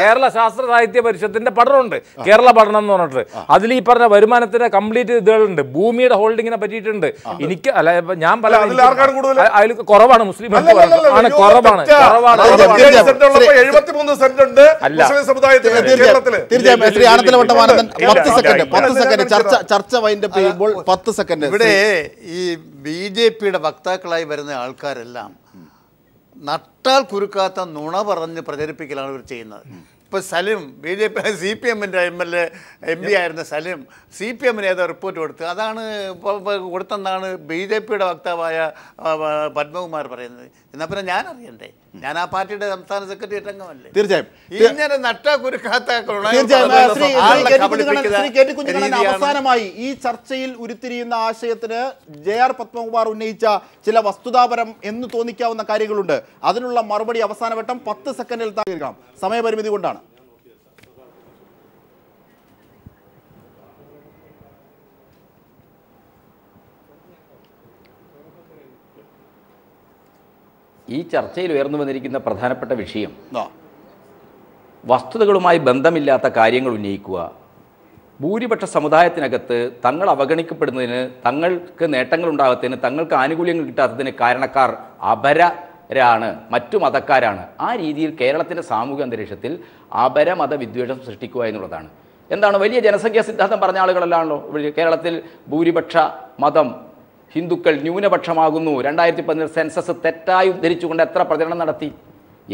കേരള ശാസ്ത്ര സാഹിത്യ പരിഷത്തിന്റെ പഠനമുണ്ട് കേരള പഠനം എന്ന് പറഞ്ഞിട്ട് അതിൽ ഈ പറഞ്ഞ വരുമാനത്തിന്റെ കംപ്ലീറ്റ് ഇതുകളുണ്ട് ഭൂമിയുടെ ഹോൾഡിങ്ങിനെ പറ്റിയിട്ടുണ്ട് എനിക്ക് അല്ല ഞാൻ പല അതിൽ കുറവാണ് മുസ്ലിം ആണ് കുറവാണ് കുറവാണ് സെക്കൻഡ് സെക്കൻഡ് ചർച്ച ചർച്ച സെക്കൻഡ് ഇവിടെ ഈ ബി ജെ പിയുടെ വക്താക്കളായി വരുന്ന ആൾക്കാരെല്ലാം നട്ടാൽ കുരുക്കാത്ത നുണ പറഞ്ഞ് പ്രചരിപ്പിക്കലാണ് ഇവർ ചെയ്യുന്നത് ഇപ്പോൾ Salim B J P [laughs] C P എമ്മിൻ്റെ M L A M P ആയിരുന്ന സലിം സി പി എമ്മിന് ഏതോ റിപ്പോർട്ട് കൊടുത്തു അതാണ് കൊടുത്തെന്നാണ് ബി ജെ പിയുടെ വക്താവായ പത്മകുമാർ പറയുന്നത് എന്നാൽ പിന്നെ ഞാനറിയണ്ടേ ഞാൻ ആ പാർട്ടിയുടെ സംസ്ഥാന സെക്രട്ടേറിയറ്റ് അംഗമല്ലേ തീർച്ചയായും ഇങ്ങനെ അവസാനമായി ഈ ചർച്ചയിൽ ഉരുത്തിരിയുന്ന ആശയത്തിന് ജെ ആർ പത്മകുമാർ ഉന്നയിച്ച ചില വസ്തുതാപരം എന്ന് തോന്നിക്കാവുന്ന കാര്യങ്ങളുണ്ട് അതിനുള്ള മറുപടി അവസാനവട്ടം പത്ത് സെക്കൻഡിൽ താഴ്ക്കാം സമയപരിമിതി കൊണ്ടാണ് ഈ ചർച്ചയിൽ ഉയർന്നു വന്നിരിക്കുന്ന പ്രധാനപ്പെട്ട വിഷയം വസ്തുതകളുമായി ബന്ധമില്ലാത്ത കാര്യങ്ങൾ ഉന്നയിക്കുക ഭൂരിപക്ഷ സമുദായത്തിനകത്ത് തങ്ങൾ അവഗണിക്കപ്പെടുന്നതിന് തങ്ങൾക്ക് നേട്ടങ്ങൾ ഉണ്ടാകത്തതിന് തങ്ങൾക്ക് ആനുകൂല്യങ്ങൾ കിട്ടാത്തതിന് കാരണക്കാർ അപരരാണ് മറ്റു മതക്കാരാണ് ആ രീതിയിൽ കേരളത്തിൻ്റെ സാമൂഹിക അന്തരീക്ഷത്തിൽ അപരമത വിദ്വേഷം സൃഷ്ടിക്കുക എന്നുള്ളതാണ് എന്താണ് വലിയ ജനസംഖ്യാ സിദ്ധാന്തം പറഞ്ഞ ആളുകളല്ലാണല്ലോ കേരളത്തിൽ ഭൂരിപക്ഷ മതം ഹിന്ദുക്കൾ ന്യൂനപക്ഷമാകുന്നു രണ്ടായിരത്തി പതിനെട്ട് സെൻസസ് തെറ്റായി ഉദ്ധരിച്ചുകൊണ്ട് എത്ര പ്രചരണം നടത്തി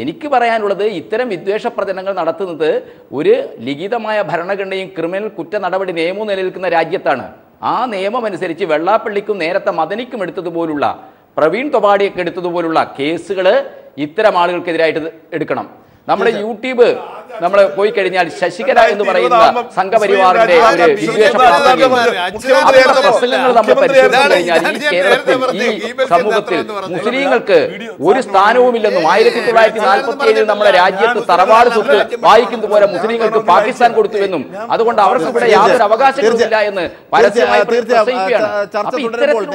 എനിക്ക് പറയാനുള്ളത് ഇത്തരം വിദ്വേഷ പ്രചരണങ്ങൾ നടത്തുന്നത് ഒരു ലിഖിതമായ ഭരണഘടനയും ക്രിമിനൽ കുറ്റ നടപടി നിയമവും നിലനിൽക്കുന്ന രാജ്യത്താണ് ആ നിയമമനുസരിച്ച് വെള്ളാപ്പള്ളിക്കും നേരത്തെ മദനിക്കും എടുത്തതുപോലുള്ള പ്രവീൺ തൊബാഡിയൊക്കെ എടുത്തതുപോലുള്ള കേസുകൾ ഇത്തരം ആളുകൾക്കെതിരായിട്ട് എടുക്കണം നമ്മുടെ യൂട്യൂബ് നമ്മൾ പോയി കഴിഞ്ഞാൽ ശശികല എന്ന് പറയുന്ന സംഘപരിവാറിന്റെ ഒരു പ്രശ്നങ്ങൾ നമ്മൾ പരിശോധിച്ചു കഴിഞ്ഞാൽ ഈ കേരളത്തിൽ ഈ സമൂഹത്തിൽ മുസ്ലിങ്ങൾക്ക് ഒരു ഇല്ലെന്നും ആയിരത്തി തൊള്ളായിരത്തി നാൽപ്പത്തി ഏഴിൽ നമ്മുടെ രാജ്യത്ത് തറവാട് സ്വത്ത് വായിക്കുന്നത് പോലെ മുസ്ലിങ്ങൾക്ക് പാകിസ്ഥാൻ കൊടുത്തുവെന്നും അതുകൊണ്ട് അവർക്ക് ഇവിടെ യാതൊരു അവകാശങ്ങളുമില്ല എന്ന് പരസ്യമായി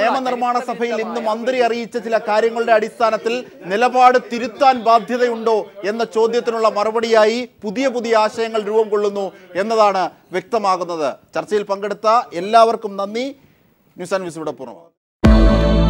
നിയമനിർമ്മാണ സഭയിൽ ഇന്ന് മന്ത്രി അറിയിച്ച ചില കാര്യങ്ങളുടെ അടിസ്ഥാനത്തിൽ നിലപാട് തിരുത്താൻ ബാധ്യതയുണ്ടോ എന്ന ചോദ്യത്തിനുള്ള മറുപടിയായി പുതിയ പുതിയ ആശയങ്ങൾ രൂപം കൊള്ളുന്നു എന്നതാണ് വ്യക്തമാകുന്നത് ചർച്ചയിൽ പങ്കെടുത്ത എല്ലാവർക്കും നന്ദി ന്യൂസ് ആൻഡ് വിസിയുടെ പൂർണ്ണമാണ്